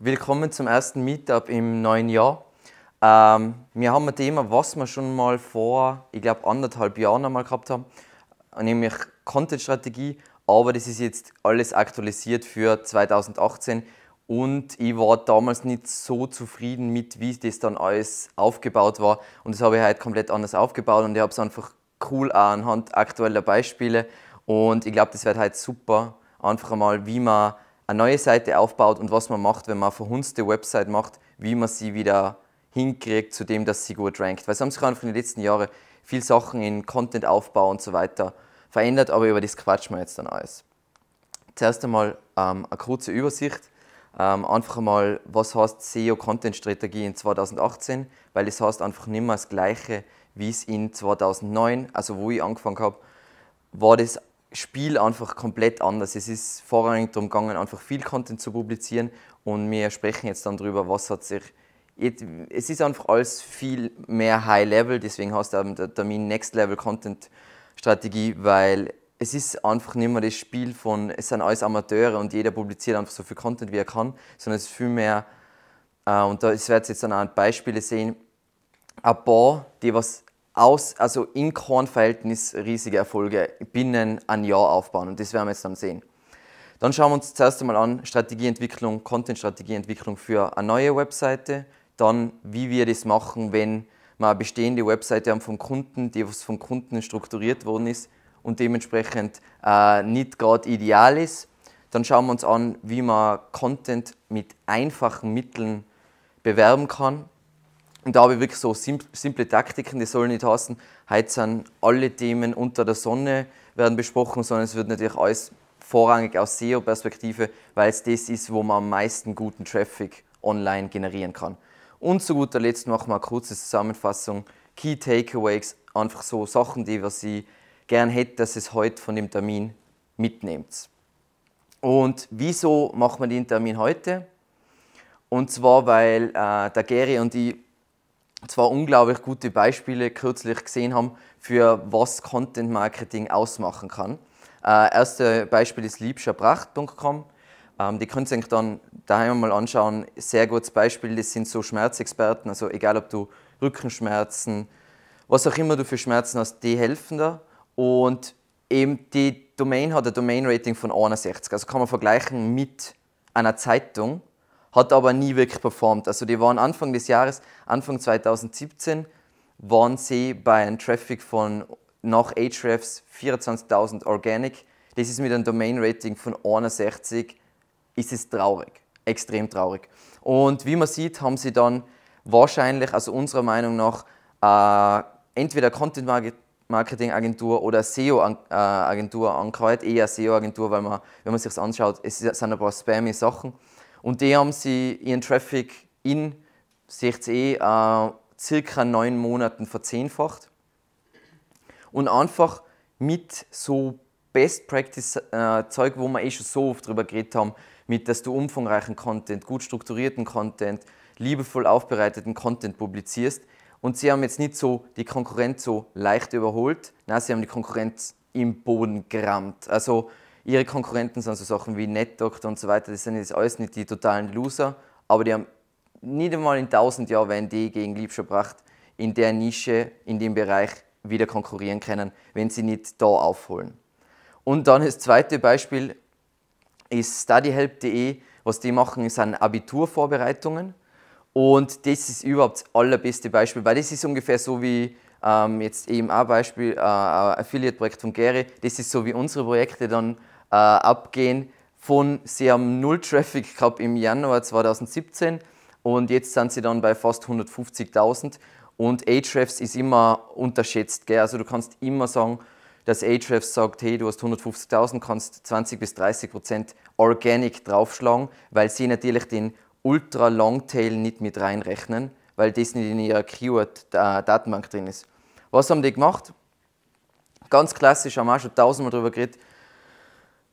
Willkommen zum ersten Meetup im neuen Jahr. Ähm, wir haben ein Thema, was wir schon mal vor, ich glaube, anderthalb Jahren einmal gehabt haben, nämlich Content-Strategie, aber das ist jetzt alles aktualisiert für 2018 und ich war damals nicht so zufrieden mit, wie das dann alles aufgebaut war und das habe ich halt komplett anders aufgebaut und ich habe es einfach cool auch anhand aktueller Beispiele und ich glaube, das wird halt super, einfach mal, wie man eine neue Seite aufbaut und was man macht, wenn man eine verhunzte Website macht, wie man sie wieder hinkriegt zu dem, dass sie gut rankt. Weil es haben sich in den letzten Jahren viele Sachen in Content-Aufbau und so weiter verändert, aber über das quatschen wir jetzt dann alles. Zuerst einmal ähm, eine kurze Übersicht. Ähm, einfach einmal, was heißt SEO-Content-Strategie in 2018, weil es heißt einfach nicht mehr das Gleiche, wie es in 2009, also wo ich angefangen habe, war das Spiel einfach komplett anders. Es ist vorrangig darum gegangen, einfach viel Content zu publizieren und wir sprechen jetzt dann darüber, was hat sich es ist einfach alles viel mehr High Level, deswegen heißt eben der Termin Next Level Content Strategie, weil es ist einfach nicht mehr das Spiel von, es sind alles Amateure und jeder publiziert einfach so viel Content, wie er kann, sondern es ist viel mehr, äh, und da werdet jetzt dann auch Beispiele sehen, ein paar, die was aus, also in Kornverhältnis riesige Erfolge binnen ein Jahr aufbauen. Und das werden wir jetzt dann sehen. Dann schauen wir uns zuerst einmal an, Strategieentwicklung, Content-Strategieentwicklung für eine neue Webseite. Dann, wie wir das machen, wenn wir eine bestehende Webseite haben vom Kunden, die was vom Kunden strukturiert worden ist und dementsprechend äh, nicht gerade ideal ist. Dann schauen wir uns an, wie man Content mit einfachen Mitteln bewerben kann. Und da habe ich wirklich so simple Taktiken, die sollen nicht heißen, heute sind alle Themen unter der Sonne werden besprochen, sondern es wird natürlich alles vorrangig aus SEO-Perspektive, weil es das ist, wo man am meisten guten Traffic online generieren kann. Und zu guter Letzt machen wir eine kurze Zusammenfassung, Key Takeaways, einfach so Sachen, die was ich gern hätte, dass es heute von dem Termin mitnehmt. Und wieso machen wir den Termin heute? Und zwar, weil äh, der Gary und ich zwar unglaublich gute Beispiele kürzlich gesehen haben, für was Content Marketing ausmachen kann. Äh, erste Beispiel ist liebscherpracht.com. Ähm, die könnt ihr euch dann daheim mal anschauen. Sehr gutes Beispiel, das sind so Schmerzexperten, also egal ob du Rückenschmerzen, was auch immer du für Schmerzen hast, die helfen da. Und eben die Domain hat ein Domain-Rating von 61. Also kann man vergleichen mit einer Zeitung hat aber nie wirklich performt. Also die waren Anfang des Jahres, Anfang 2017, waren sie bei einem Traffic von nach Ahrefs 24.000 Organic. Das ist mit einem Domain-Rating von 61, ist es traurig, extrem traurig. Und wie man sieht, haben sie dann wahrscheinlich, also unserer Meinung nach, äh, entweder Content-Marketing-Agentur oder SEO-Agentur äh, angehört, eher SEO-Agentur, weil man, wenn man sich das anschaut, es sind ein paar spammy Sachen. Und die haben sie ihren Traffic in CXE eh, äh, circa neun Monaten verzehnfacht. Und einfach mit so Best Practice äh, Zeug, wo wir eh schon so oft drüber geredet haben, mit dass du umfangreichen Content, gut strukturierten Content, liebevoll aufbereiteten Content publizierst. Und sie haben jetzt nicht so die Konkurrenz so leicht überholt, nein, sie haben die Konkurrenz im Boden gerammt. Also ihre Konkurrenten sind so Sachen wie NetDoct und so weiter, das sind jetzt alles nicht die totalen Loser, aber die haben nicht einmal in 1000 Jahren wenn die gegen Liebscher bracht, in der Nische, in dem Bereich wieder konkurrieren können, wenn sie nicht da aufholen. Und dann das zweite Beispiel ist studyhelp.de. Was die machen, sind Abiturvorbereitungen. Und das ist überhaupt das allerbeste Beispiel, weil das ist ungefähr so wie ähm, jetzt ein beispiel äh, Affiliate-Projekt von Gary. Das ist so wie unsere Projekte dann äh, abgehen. Von, sie haben null Traffic gehabt im Januar 2017 und jetzt sind sie dann bei fast 150.000 und Ahrefs ist immer unterschätzt. Gell? Also du kannst immer sagen, dass Ahrefs sagt, hey, du hast 150.000, kannst 20 bis 30 Prozent organic draufschlagen, weil sie natürlich den ultra Longtail nicht mit reinrechnen, weil das nicht in ihrer Keyword-Datenbank drin ist. Was haben die gemacht? Ganz klassisch, haben wir auch schon tausendmal darüber geredet,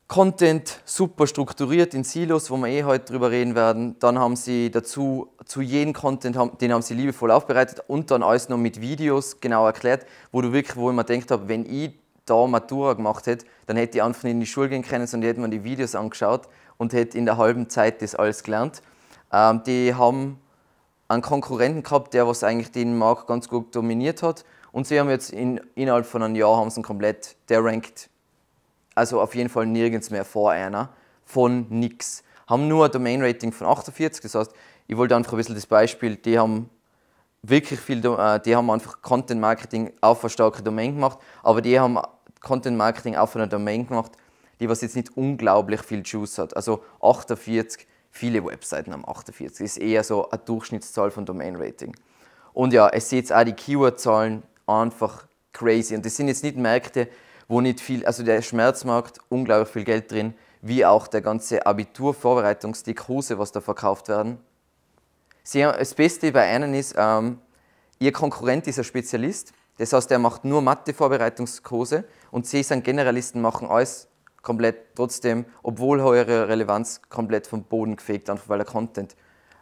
Content super strukturiert in Silos, wo wir eh heute drüber reden werden. Dann haben sie dazu, zu jedem Content, den haben sie liebevoll aufbereitet und dann alles noch mit Videos genau erklärt, wo du wirklich, wo ich mir gedacht habe, wenn ich da Matura gemacht hätte, dann hätte ich einfach in die Schule gehen können, sondern hätte man die Videos angeschaut und hätte in der halben Zeit das alles gelernt. Ähm, die haben einen Konkurrenten gehabt, der was eigentlich den Markt ganz gut dominiert hat und sie haben jetzt in, innerhalb von einem Jahr haben sie komplett, der rankt also auf jeden Fall nirgends mehr vor einer, von nix. Haben nur ein Domain-Rating von 48, das heißt, ich wollte einfach ein bisschen das Beispiel, die haben wirklich viel, äh, die haben einfach Content-Marketing auf eine starke Domain gemacht, aber die haben Content-Marketing auf einer Domain gemacht, die was jetzt nicht unglaublich viel Juice hat. Also 48, viele Webseiten haben 48, ist eher so eine Durchschnittszahl von Domain-Rating. Und ja, es seht auch die Keyword-Zahlen einfach crazy. Und das sind jetzt nicht Märkte, wo nicht viel, also der Schmerzmarkt, unglaublich viel Geld drin, wie auch der ganze Abiturvorbereitungsstick was da verkauft werden. Sie, das Beste bei einem ist, ähm, ihr Konkurrent ist ein Spezialist, das heißt, er macht nur Mathevorbereitungskurse und sie sind Generalisten, machen alles komplett trotzdem, obwohl eure Relevanz komplett vom Boden gefegt, einfach weil der Content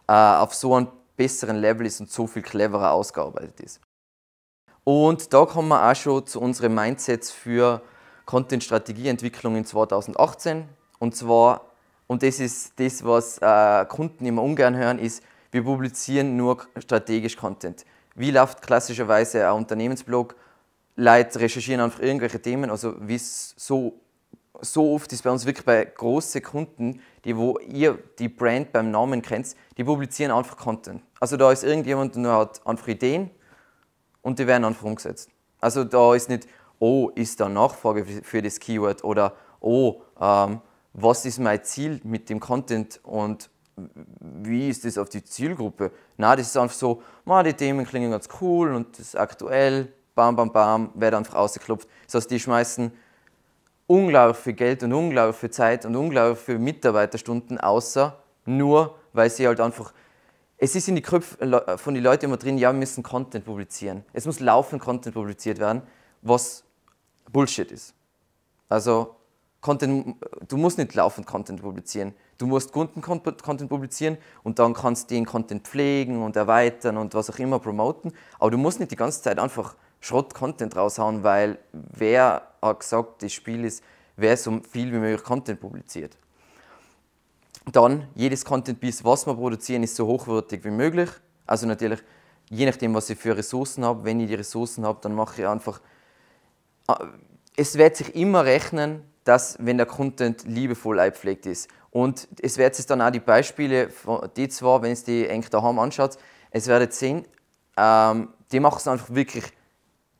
äh, auf so einem besseren Level ist und so viel cleverer ausgearbeitet ist. Und da kommen wir auch schon zu unseren Mindsets für Content-Strategieentwicklung in 2018. Und zwar, und das ist das, was äh, Kunden immer ungern hören, ist, wir publizieren nur strategisch Content. Wie läuft klassischerweise ein Unternehmensblog? Leute recherchieren einfach irgendwelche Themen. Also wie so, so oft ist bei uns wirklich bei großen Kunden, die wo ihr die Brand beim Namen kennt, die publizieren einfach Content. Also da ist irgendjemand und hat einfach Ideen und die werden einfach umgesetzt. Also da ist nicht, oh, ist da Nachfrage für das Keyword oder oh, ähm, was ist mein Ziel mit dem Content und wie ist das auf die Zielgruppe? Na, das ist einfach so, ma, die Themen klingen ganz cool und das ist aktuell, bam, bam, bam, wird einfach ausgeklopft. Das heißt, die schmeißen unglaublich viel Geld und unglaublich viel Zeit und unglaublich viel Mitarbeiterstunden außer nur, weil sie halt einfach es ist in die Köpfe äh, äh, von den Leuten immer drin, ja, wir müssen Content publizieren. Es muss laufend Content publiziert werden, was Bullshit ist. Also, Content, äh, du musst nicht laufend Content publizieren. Du musst Kunden-Content publizieren und dann kannst du den Content pflegen und erweitern und was auch immer promoten. Aber du musst nicht die ganze Zeit einfach Schrott-Content raushauen, weil wer hat gesagt, das Spiel ist, wer so viel wie möglich Content publiziert dann jedes Content Piece, was wir produzieren, ist so hochwertig wie möglich. Also natürlich, je nachdem, was ich für Ressourcen habe, wenn ich die Ressourcen habe, dann mache ich einfach. Äh, es wird sich immer rechnen, dass wenn der Content liebevoll eingepflegt ist. Und es wird sich dann auch die Beispiele, die zwar, wenn es die eng daheim anschaut, es werdet sehen, ähm, die machen es einfach wirklich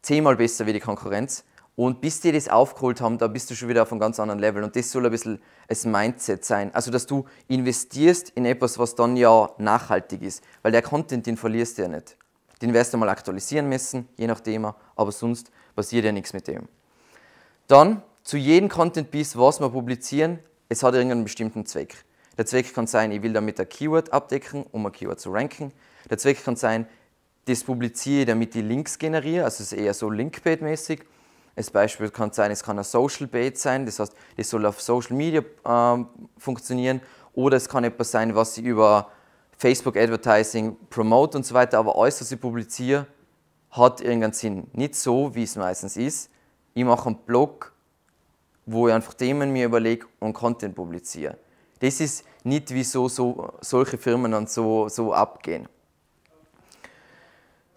zehnmal besser wie die Konkurrenz. Und bis die das aufgeholt haben, da bist du schon wieder auf einem ganz anderen Level. Und das soll ein bisschen das Mindset sein. Also, dass du investierst in etwas, was dann ja nachhaltig ist. Weil der Content, den verlierst du ja nicht. Den wirst du mal aktualisieren müssen, je nach Thema. Aber sonst passiert ja nichts mit dem. Dann zu jedem Content-Piece, was wir publizieren, es hat irgendeinen bestimmten Zweck. Der Zweck kann sein, ich will damit ein Keyword abdecken, um ein Keyword zu ranken. Der Zweck kann sein, das publiziere ich, damit ich Links generiere, also es ist eher so Linkbait-mäßig. Ein Beispiel kann sein, es kann ein Social Bait sein, das heißt, das soll auf Social Media ähm, funktionieren oder es kann etwas sein, was ich über Facebook Advertising promote und so weiter, aber alles, was ich publiziere, hat irgendeinen Sinn. Nicht so, wie es meistens ist. Ich mache einen Blog, wo ich einfach Themen mir überlege und Content publiziere. Das ist nicht, wieso so, solche Firmen dann so, so abgehen.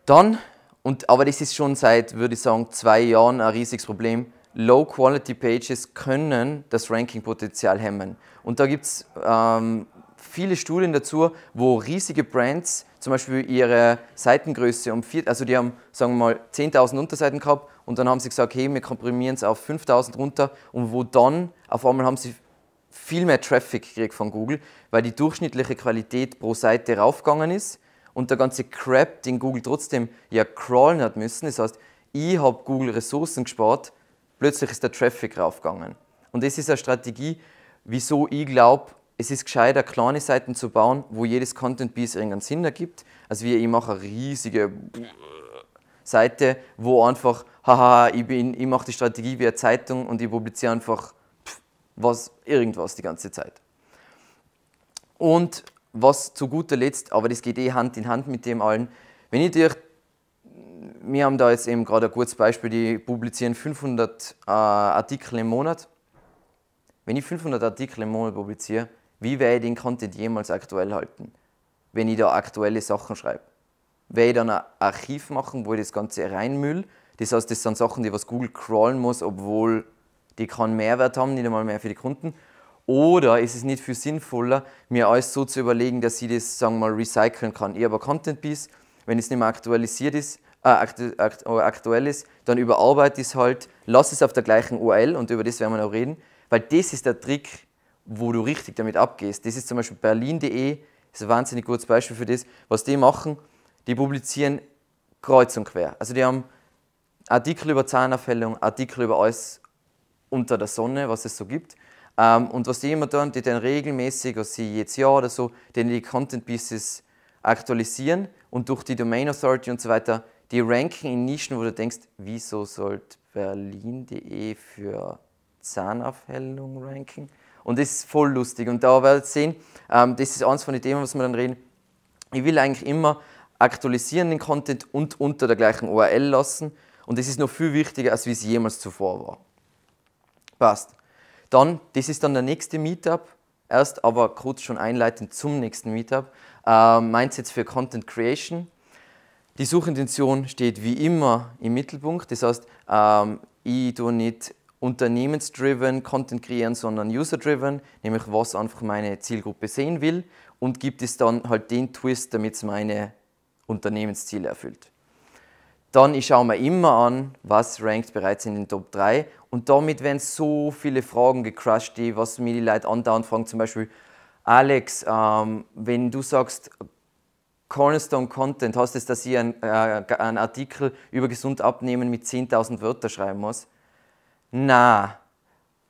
Dann und, aber das ist schon seit, würde ich sagen, zwei Jahren ein riesiges Problem. Low-Quality-Pages können das Ranking-Potenzial hemmen. Und da gibt es ähm, viele Studien dazu, wo riesige Brands zum Beispiel ihre Seitengröße um vier, also die haben, sagen wir mal, 10.000 Unterseiten gehabt und dann haben sie gesagt, hey, wir komprimieren es auf 5.000 runter und wo dann auf einmal haben sie viel mehr Traffic gekriegt von Google, weil die durchschnittliche Qualität pro Seite raufgegangen ist und der ganze Crap, den Google trotzdem ja crawlen hat müssen, das heißt, ich habe Google Ressourcen gespart, plötzlich ist der Traffic raufgegangen. Und das ist eine Strategie, wieso ich glaube, es ist gescheiter, kleine Seiten zu bauen, wo jedes Content Piece irgendeinen Sinn ergibt, als wie ich mache eine riesige Seite, wo einfach, haha, ich, ich mache die Strategie wie eine Zeitung und ich publiziere einfach was, irgendwas die ganze Zeit. Und was zu guter Letzt, aber das geht eh Hand in Hand mit dem allen, wenn ich dir, wir haben da jetzt eben gerade ein gutes Beispiel, die publizieren 500 äh, Artikel im Monat. Wenn ich 500 Artikel im Monat publiziere, wie werde ich den Content jemals aktuell halten, wenn ich da aktuelle Sachen schreibe? Werde ich dann ein Archiv machen, wo ich das Ganze reinmüll? Das heißt, das sind Sachen, die was Google crawlen muss, obwohl die keinen Mehrwert haben, nicht einmal mehr für die Kunden. Oder ist es nicht viel sinnvoller, mir alles so zu überlegen, dass ich das, sagen wir mal, recyceln kann? Ich habe ein Content Piece, wenn es nicht mehr aktualisiert ist, äh, aktu äh, aktuell ist, dann überarbeite ich es halt, lass es auf der gleichen URL und über das werden wir noch reden, weil das ist der Trick, wo du richtig damit abgehst. Das ist zum Beispiel berlin.de, das ist ein wahnsinnig gutes Beispiel für das, was die machen. Die publizieren kreuz und quer. Also die haben Artikel über Zahnerfällung, Artikel über alles unter der Sonne, was es so gibt. Ähm, und was die immer tun, die dann regelmäßig, also sie jedes Jahr oder so, denen die Content Pieces aktualisieren und durch die Domain Authority und so weiter, die ranken in Nischen, wo du denkst, wieso sollte berlin.de für Zahnaufhellung ranken? Und das ist voll lustig. Und da werdet ihr sehen, ähm, das ist eines von den Themen, was wir dann reden. Ich will eigentlich immer aktualisieren den Content und unter der gleichen URL lassen. Und das ist noch viel wichtiger, als wie es jemals zuvor war. Passt. Dann, das ist dann der nächste Meetup, erst aber kurz schon einleitend zum nächsten Meetup. Äh, Mindset für Content Creation. Die Suchintention steht wie immer im Mittelpunkt. Das heißt, ähm, ich tue nicht unternehmensdriven Content kreieren, sondern user-driven, nämlich was einfach meine Zielgruppe sehen will und gibt es dann halt den Twist, damit es meine Unternehmensziele erfüllt dann ich schaue mir immer an, was rankt bereits in den Top 3 und damit werden so viele Fragen gecrushed, die was mir die Leute andauernd fragen, zum Beispiel Alex, ähm, wenn du sagst Cornerstone Content, hast es, dass ich einen, äh, einen Artikel über gesund abnehmen mit 10.000 Wörtern schreiben muss? Na,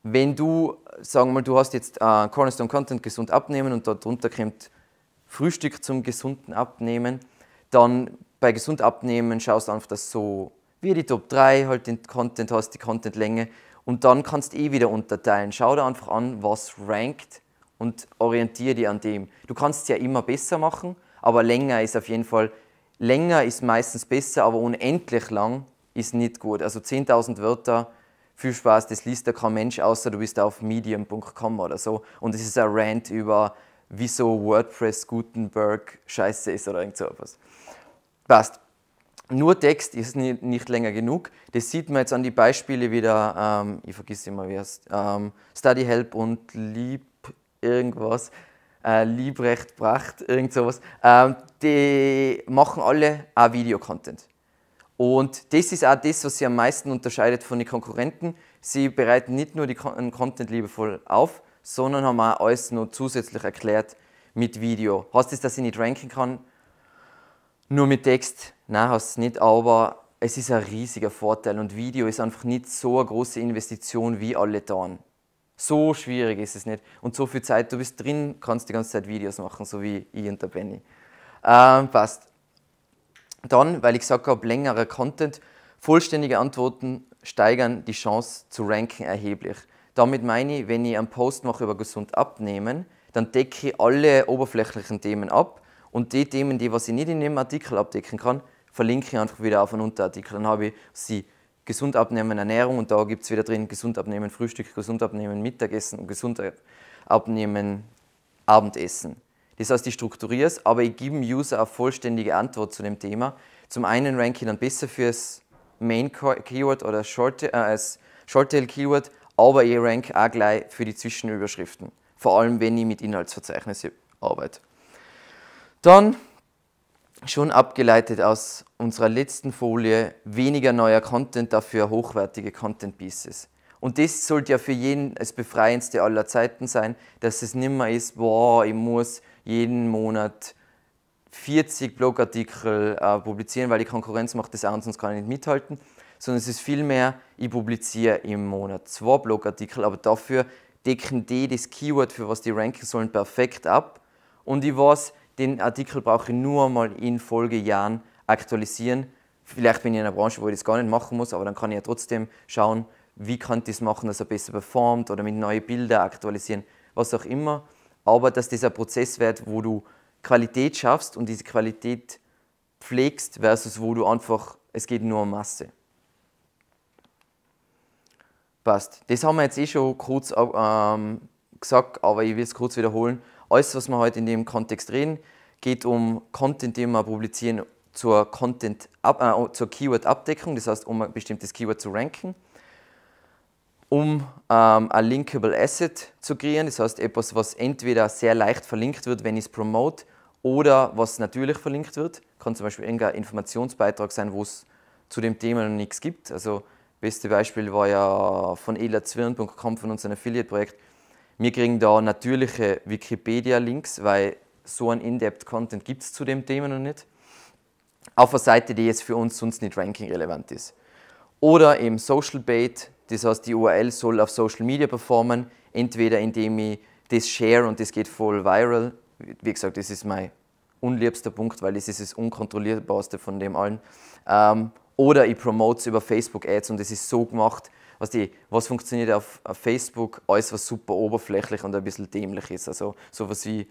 wenn du, sagen wir mal, du hast jetzt äh, Cornerstone Content gesund abnehmen und darunter kommt Frühstück zum gesunden Abnehmen, dann bei gesund abnehmen schaust einfach, dass so wie die Top 3 halt den Content hast, die Contentlänge und dann kannst du eh wieder unterteilen. Schau dir einfach an, was rankt und orientiere dich an dem. Du kannst es ja immer besser machen, aber länger ist auf jeden Fall, länger ist meistens besser, aber unendlich lang ist nicht gut. Also 10.000 Wörter, viel Spaß, das liest ja kein Mensch, außer du bist auf medium.com oder so und es ist ein Rant über wieso WordPress Gutenberg scheiße ist oder irgend so etwas. Passt. Nur Text ist nicht, länger genug. Das sieht man jetzt an die Beispiele wieder, ähm, ich vergesse immer, wie heißt, ähm, Study Help und Lieb irgendwas, äh, Liebrecht Pracht, irgend sowas. Ähm, die machen alle auch Videocontent. Und das ist auch das, was sie am meisten unterscheidet von den Konkurrenten. Sie bereiten nicht nur den Content liebevoll auf, sondern haben auch alles noch zusätzlich erklärt mit Video. Heißt das, dass ich nicht ranken kann? Nur mit Text, nein, hast es nicht, aber es ist ein riesiger Vorteil und Video ist einfach nicht so eine große Investition, wie alle tun. So schwierig ist es nicht. Und so viel Zeit, du bist drin, kannst die ganze Zeit Videos machen, so wie ich und der Benny. Ähm, passt. Dann, weil ich gesagt habe, längerer Content, vollständige Antworten steigern die Chance zu ranken erheblich. Damit meine ich, wenn ich einen Post mache über gesund abnehmen, dann decke ich alle oberflächlichen Themen ab und die Themen, die was ich nicht in dem Artikel abdecken kann, verlinke ich einfach wieder auf einen Unterartikel. Dann habe ich sie gesund abnehmen, Ernährung und da gibt es wieder drin gesund abnehmen, Frühstück, gesund abnehmen, Mittagessen und gesund abnehmen, Abendessen. Das heißt, ich strukturiere es, aber ich gebe dem User eine vollständige Antwort zu dem Thema. Zum einen ranke ich dann besser fürs Main-Keyword oder Short äh, als Short-Tail-Keyword, aber ich rank auch gleich für die Zwischenüberschriften. Vor allem, wenn ich mit Inhaltsverzeichnissen arbeite. Dann schon abgeleitet aus unserer letzten Folie, weniger neuer Content, dafür hochwertige Content Pieces. Und das sollte ja für jeden das Befreiendste aller Zeiten sein, dass es nicht mehr ist, boah, ich muss jeden Monat 40 Blogartikel äh, publizieren, weil die Konkurrenz macht das an, sonst kann ich nicht mithalten, sondern es ist vielmehr, ich publiziere im Monat zwei Blogartikel, aber dafür decken die das Keyword, für was die ranken sollen, perfekt ab. Und ich weiß, den Artikel brauche ich nur mal in Folgejahren aktualisieren. Vielleicht bin ich in einer Branche, wo ich das gar nicht machen muss, aber dann kann ich ja trotzdem schauen, wie kann ich das machen, dass er besser performt oder mit neuen Bildern aktualisieren, was auch immer. Aber dass dieser Prozess wird, wo du Qualität schaffst und diese Qualität pflegst, versus wo du einfach, es geht nur um Masse. Passt. Das haben wir jetzt eh schon kurz ähm, gesagt, aber ich will es kurz wiederholen. Alles, was wir heute in dem Kontext reden, geht um Content, den wir publizieren zur, Content, äh, zur Keyword-Abdeckung, das heißt, um ein bestimmtes Keyword zu ranken, um ähm, ein Linkable Asset zu kreieren, das heißt etwas, was entweder sehr leicht verlinkt wird, wenn ich es promote, oder was natürlich verlinkt wird. Kann zum Beispiel irgendein Informationsbeitrag sein, wo es zu dem Thema noch nichts gibt. Also beste Beispiel war ja von edlerzwirn.com von unserem Affiliate-Projekt, wir kriegen da natürliche Wikipedia-Links, weil so ein In-Depth-Content gibt es zu dem Thema noch nicht. Auf einer Seite, die jetzt für uns sonst nicht ranking-relevant ist. Oder im Social Bait, das heißt, die URL soll auf Social Media performen, entweder indem ich das share und das geht voll viral. Wie gesagt, das ist mein unliebster Punkt, weil das ist das unkontrollierbarste von dem allen. Ähm, oder ich promote es über Facebook Ads und das ist so gemacht, was, die, was funktioniert auf, auf Facebook? Alles, was super oberflächlich und ein bisschen dämlich ist. Also sowas wie,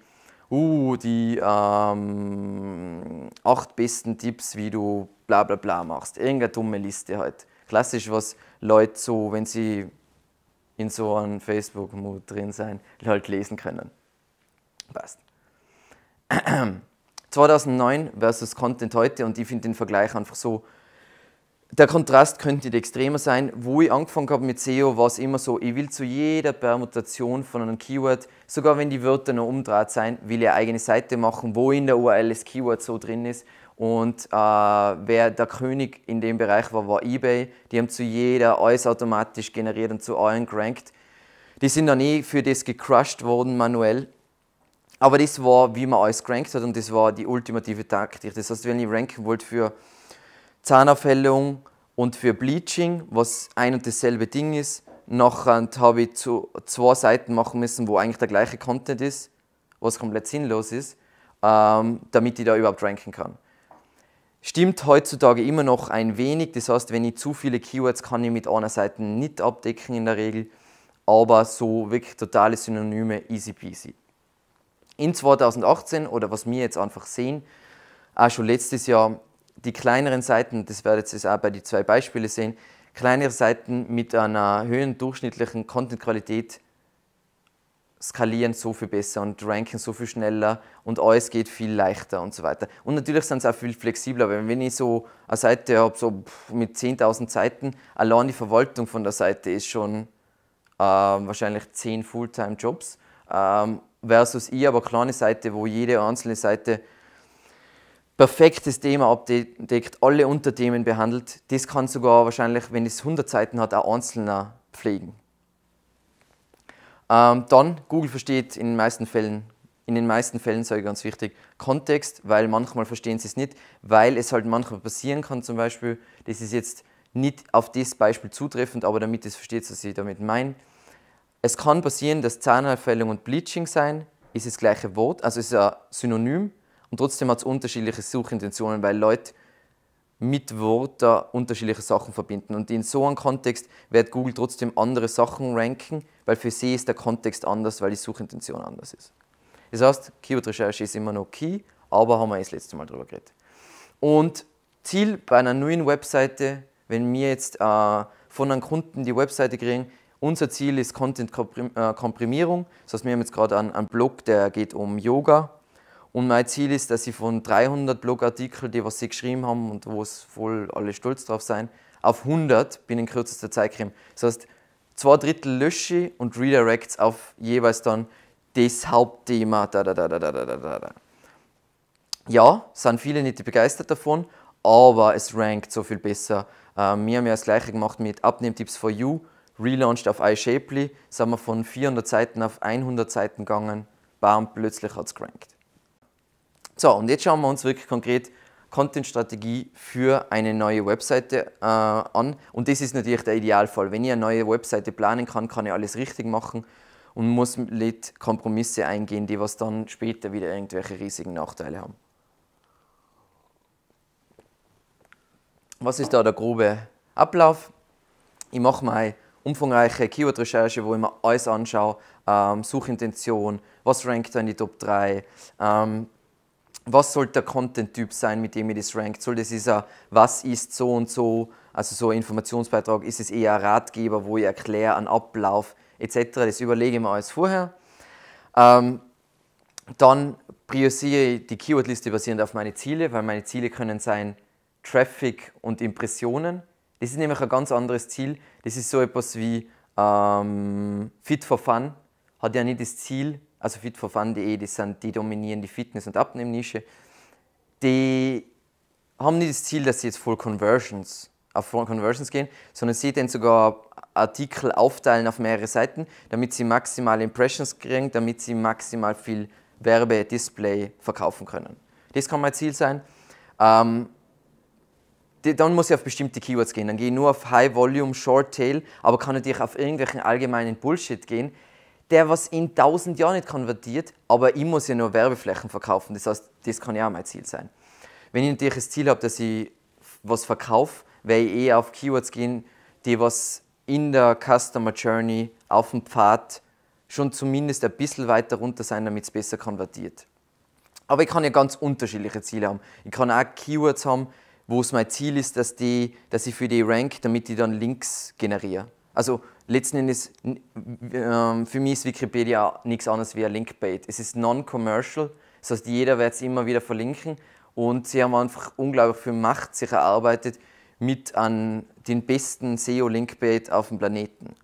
uh, die ähm, acht besten Tipps, wie du bla bla bla machst. Irgendeine dumme Liste halt. Klassisch, was Leute so, wenn sie in so einem Facebook-Mood drin sind, halt lesen können. Passt. 2009 versus Content heute und ich finde den Vergleich einfach so der Kontrast könnte extremer sein. Wo ich angefangen habe mit SEO, war es immer so, ich will zu jeder Permutation von einem Keyword, sogar wenn die Wörter noch umdraht sein, will ich eine eigene Seite machen, wo in der URL das Keyword so drin ist. Und äh, wer der König in dem Bereich war, war eBay. Die haben zu jeder alles automatisch generiert und zu allen gerankt. Die sind dann eh für das gecrushed worden manuell. Aber das war, wie man alles gerankt hat und das war die ultimative Taktik. Das heißt, wenn ich ranken wollte für Zahnaufhellung und für Bleaching, was ein und dasselbe Ding ist. Nachher habe ich zu, zwei Seiten machen müssen, wo eigentlich der gleiche Content ist, was komplett sinnlos ist, ähm, damit ich da überhaupt ranken kann. Stimmt heutzutage immer noch ein wenig, das heißt, wenn ich zu viele Keywords kann ich mit einer Seite nicht abdecken in der Regel, aber so wirklich totale Synonyme easy peasy. In 2018 oder was wir jetzt einfach sehen, auch schon letztes Jahr die kleineren Seiten, das werdet ihr jetzt auch bei den zwei Beispielen sehen, kleinere Seiten mit einer höheren durchschnittlichen Content-Qualität skalieren so viel besser und ranken so viel schneller und alles geht viel leichter und so weiter. Und natürlich sind sie auch viel flexibler, weil wenn ich so eine Seite habe, so mit 10.000 Seiten, allein die Verwaltung von der Seite ist schon äh, wahrscheinlich 10 Fulltime-Jobs, ähm, versus ich aber kleine Seite, wo jede einzelne Seite perfektes Thema abdeckt, alle Unterthemen behandelt. Das kann sogar wahrscheinlich, wenn es 100 Seiten hat, auch einzelner pflegen. Ähm, dann, Google versteht in den meisten Fällen, in den meisten Fällen, sage ich ganz wichtig, Kontext, weil manchmal verstehen sie es nicht, weil es halt manchmal passieren kann zum Beispiel, das ist jetzt nicht auf das Beispiel zutreffend, aber damit es versteht, was ich damit meine. Es kann passieren, dass Zahnheilfällung und Bleaching sein, ist das gleiche Wort, also ist ein Synonym, und trotzdem hat es unterschiedliche Suchintentionen, weil Leute mit Wörtern unterschiedliche Sachen verbinden. Und in so einem Kontext wird Google trotzdem andere Sachen ranken, weil für sie ist der Kontext anders, weil die Suchintention anders ist. Das heißt, Keyword-Recherche ist immer noch Key, aber haben wir das letzte Mal darüber geredet. Und Ziel bei einer neuen Webseite, wenn wir jetzt äh, von einem Kunden die Webseite kriegen, unser Ziel ist Content-Komprimierung. Äh, das heißt, wir haben jetzt gerade einen, einen Blog, der geht um Yoga und mein Ziel ist, dass ich von 300 Blogartikeln, die was sie geschrieben haben und wo es voll alle stolz drauf sein, auf 100 binnen kürzester Zeit kriege. Das heißt, zwei Drittel lösche ich und redirects auf jeweils dann das Hauptthema. Da, da, da, da, da, da, da, Ja, sind viele nicht begeistert davon, aber es rankt so viel besser. Ähm, wir haben ja das gleiche gemacht mit Abnehmtipps for You, relaunched auf iShapely, sind wir von 400 Seiten auf 100 Seiten gegangen, bam, plötzlich hat es gerankt. So, und jetzt schauen wir uns wirklich konkret Content-Strategie für eine neue Webseite äh, an. Und das ist natürlich der Idealfall. Wenn ich eine neue Webseite planen kann, kann ich alles richtig machen und muss nicht Kompromisse eingehen, die was dann später wieder irgendwelche riesigen Nachteile haben. Was ist da der grobe Ablauf? Ich mache meine umfangreiche Keyword-Recherche, wo ich mir alles anschaue, ähm, Suchintention, was rankt da in die Top 3, ähm, was soll der Content-Typ sein, mit dem ihr das rankt? Soll das ist ein, was ist so und so, also so ein Informationsbeitrag, ist es eher ein Ratgeber, wo ich erkläre einen Ablauf etc. Das überlege ich mir alles vorher. Ähm, dann priorisiere ich die Keywordliste basierend auf meine Ziele, weil meine Ziele können sein Traffic und Impressionen. Das ist nämlich ein ganz anderes Ziel. Das ist so etwas wie ähm, Fit for Fun. Hat ja nicht das Ziel, also fitforfun.de, das sind die dominierende Fitness- und Abnehmnische, die haben nicht das Ziel, dass sie jetzt voll Conversions auf Conversions gehen, sondern sie dann sogar Artikel aufteilen auf mehrere Seiten, damit sie maximale Impressions kriegen, damit sie maximal viel Werbedisplay verkaufen können. Das kann mein Ziel sein. Ähm, dann muss ich auf bestimmte Keywords gehen. Dann gehe ich nur auf High Volume, Short Tail, aber kann natürlich auf irgendwelchen allgemeinen Bullshit gehen, der was in 1000 Jahren nicht konvertiert, aber ich muss ja nur Werbeflächen verkaufen. Das heißt, das kann ja auch mein Ziel sein. Wenn ich natürlich das Ziel habe, dass ich was verkaufe, werde ich eh auf Keywords gehen, die was in der Customer Journey auf dem Pfad schon zumindest ein bisschen weiter runter sein, damit es besser konvertiert. Aber ich kann ja ganz unterschiedliche Ziele haben. Ich kann auch Keywords haben, wo es mein Ziel ist, dass, die, dass ich für die rank, damit ich dann Links generiere. Also letzten Endes, ähm, für mich ist Wikipedia nichts anderes wie ein Linkbait. Es ist non-commercial, das heißt, jeder wird es immer wieder verlinken und sie haben einfach unglaublich viel Macht sich erarbeitet mit an den besten SEO-Linkbait auf dem Planeten.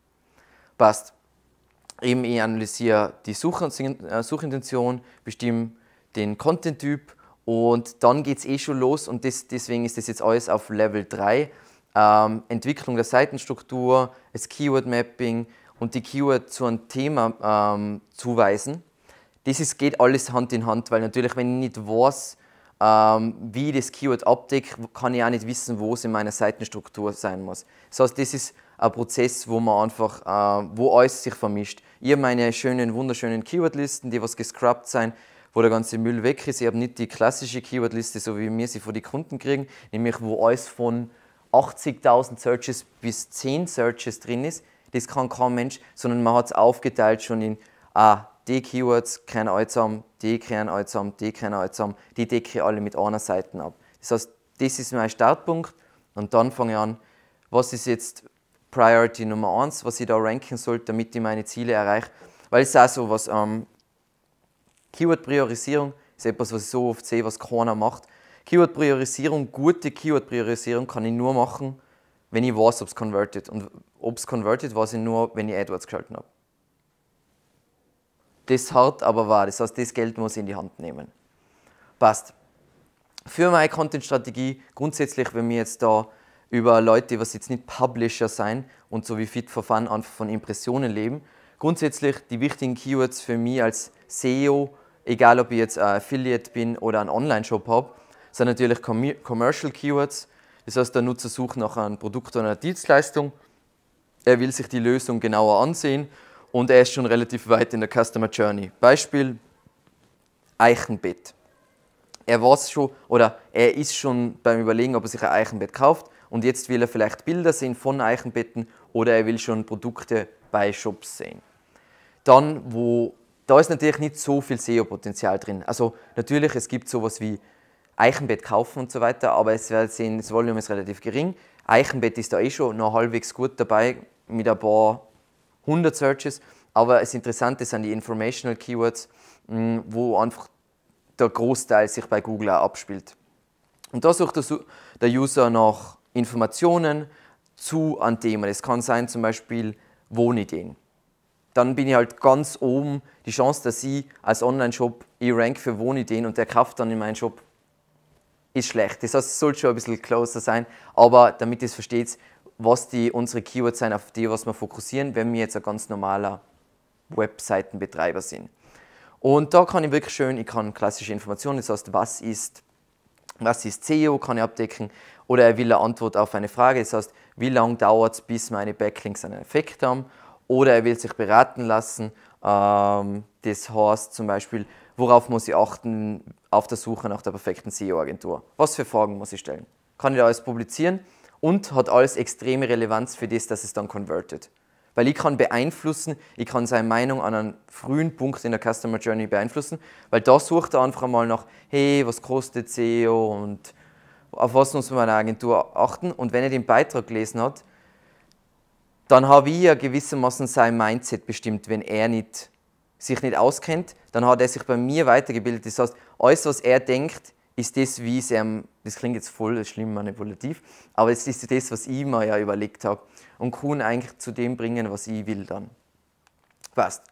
Passt. Eben, ich analysiere die äh, Suchintention, bestimme den Content-Typ und dann geht es eh schon los und das, deswegen ist das jetzt alles auf Level 3 ähm, Entwicklung der Seitenstruktur, das Keyword-Mapping und die Keyword zu einem Thema ähm, zuweisen. Das ist, geht alles Hand in Hand, weil natürlich, wenn ich nicht weiß, ähm, wie ich das Keyword abdecke, kann ich auch nicht wissen, wo es in meiner Seitenstruktur sein muss. Das heißt, das ist ein Prozess, wo man einfach, äh, wo alles sich vermischt. Ich habe meine schönen, wunderschönen Keywordlisten, die was gescrubbt sind, wo der ganze Müll weg ist. Ich habe nicht die klassische Keywordliste, so wie wir sie von den Kunden kriegen, nämlich wo alles von 80.000 Searches bis 10 Searches drin ist, das kann kein Mensch, sondern man hat es aufgeteilt schon in ah, die Keywords kein Altsam, die kein Altsam, die kein Altsam, die decke ich alle mit einer Seite ab. Das heißt, das ist mein Startpunkt und dann fange ich an, was ist jetzt Priority Nummer 1, was ich da ranken sollte, damit ich meine Ziele erreiche. Weil es ist auch so was, ähm, Keyword-Priorisierung ist etwas, was ich so oft sehe, was keiner macht. Keyword-Priorisierung, gute Keyword-Priorisierung kann ich nur machen, wenn ich weiß, ob es converted. Und ob es converted, weiß ich nur, wenn ich AdWords geschalten habe. Das hart aber wahr. Das heißt, das Geld muss ich in die Hand nehmen. Passt. Für meine Content-Strategie grundsätzlich, wenn wir jetzt da über Leute, was jetzt nicht Publisher sein und so wie Fit for Fun einfach von Impressionen leben, grundsätzlich die wichtigen Keywords für mich als SEO, egal ob ich jetzt äh, Affiliate bin oder einen Online-Shop habe, sind natürlich Commercial Keywords. Das heißt, der Nutzer sucht nach einem Produkt oder einer Dienstleistung. Er will sich die Lösung genauer ansehen und er ist schon relativ weit in der Customer Journey. Beispiel Eichenbett. Er weiß schon oder er ist schon beim Überlegen, ob er sich ein Eichenbett kauft und jetzt will er vielleicht Bilder sehen von Eichenbetten oder er will schon Produkte bei Shops sehen. Dann, wo da ist natürlich nicht so viel SEO-Potenzial drin. Also natürlich, es gibt sowas wie Eichenbett kaufen und so weiter, aber es wird sehen, das Volumen ist relativ gering. Eichenbett ist da eh schon noch halbwegs gut dabei mit ein paar hundert Searches, aber das Interessante sind die Informational Keywords, mm, wo einfach der Großteil sich bei Google auch abspielt. Und da sucht der User nach Informationen zu einem Thema. Das kann sein zum Beispiel Wohnideen. Dann bin ich halt ganz oben die Chance, dass ich als Online-Shop e rank für Wohnideen und der kauft dann in meinen Shop ist schlecht. Das heißt, es sollte schon ein bisschen closer sein, aber damit ihr es versteht, was die, unsere Keywords sind, auf die was wir fokussieren, wenn wir jetzt ein ganz normaler Webseitenbetreiber sind. Und da kann ich wirklich schön, ich kann klassische Informationen, das heißt, was ist, was ist SEO, kann ich abdecken, oder er will eine Antwort auf eine Frage, das heißt, wie lange dauert es, bis meine Backlinks einen Effekt haben, oder er will sich beraten lassen, ähm, das heißt zum Beispiel, worauf muss ich achten, auf der Suche nach der perfekten SEO-Agentur? Was für Fragen muss ich stellen? Kann ich da alles publizieren? Und hat alles extreme Relevanz für das, dass es dann convertet? Weil ich kann beeinflussen, ich kann seine Meinung an einem frühen Punkt in der Customer Journey beeinflussen, weil da sucht er einfach mal nach, hey, was kostet SEO und auf was muss man eine Agentur achten. Und wenn er den Beitrag gelesen hat, dann habe ich ja gewissermaßen sein Mindset bestimmt, wenn er nicht, sich nicht auskennt, dann hat er sich bei mir weitergebildet. Das heißt, alles, was er denkt, ist das, wie es ihm, das klingt jetzt voll schlimm manipulativ, aber es ist das, was ich mir ja überlegt habe und kann eigentlich zu dem bringen, was ich will dann. Passt.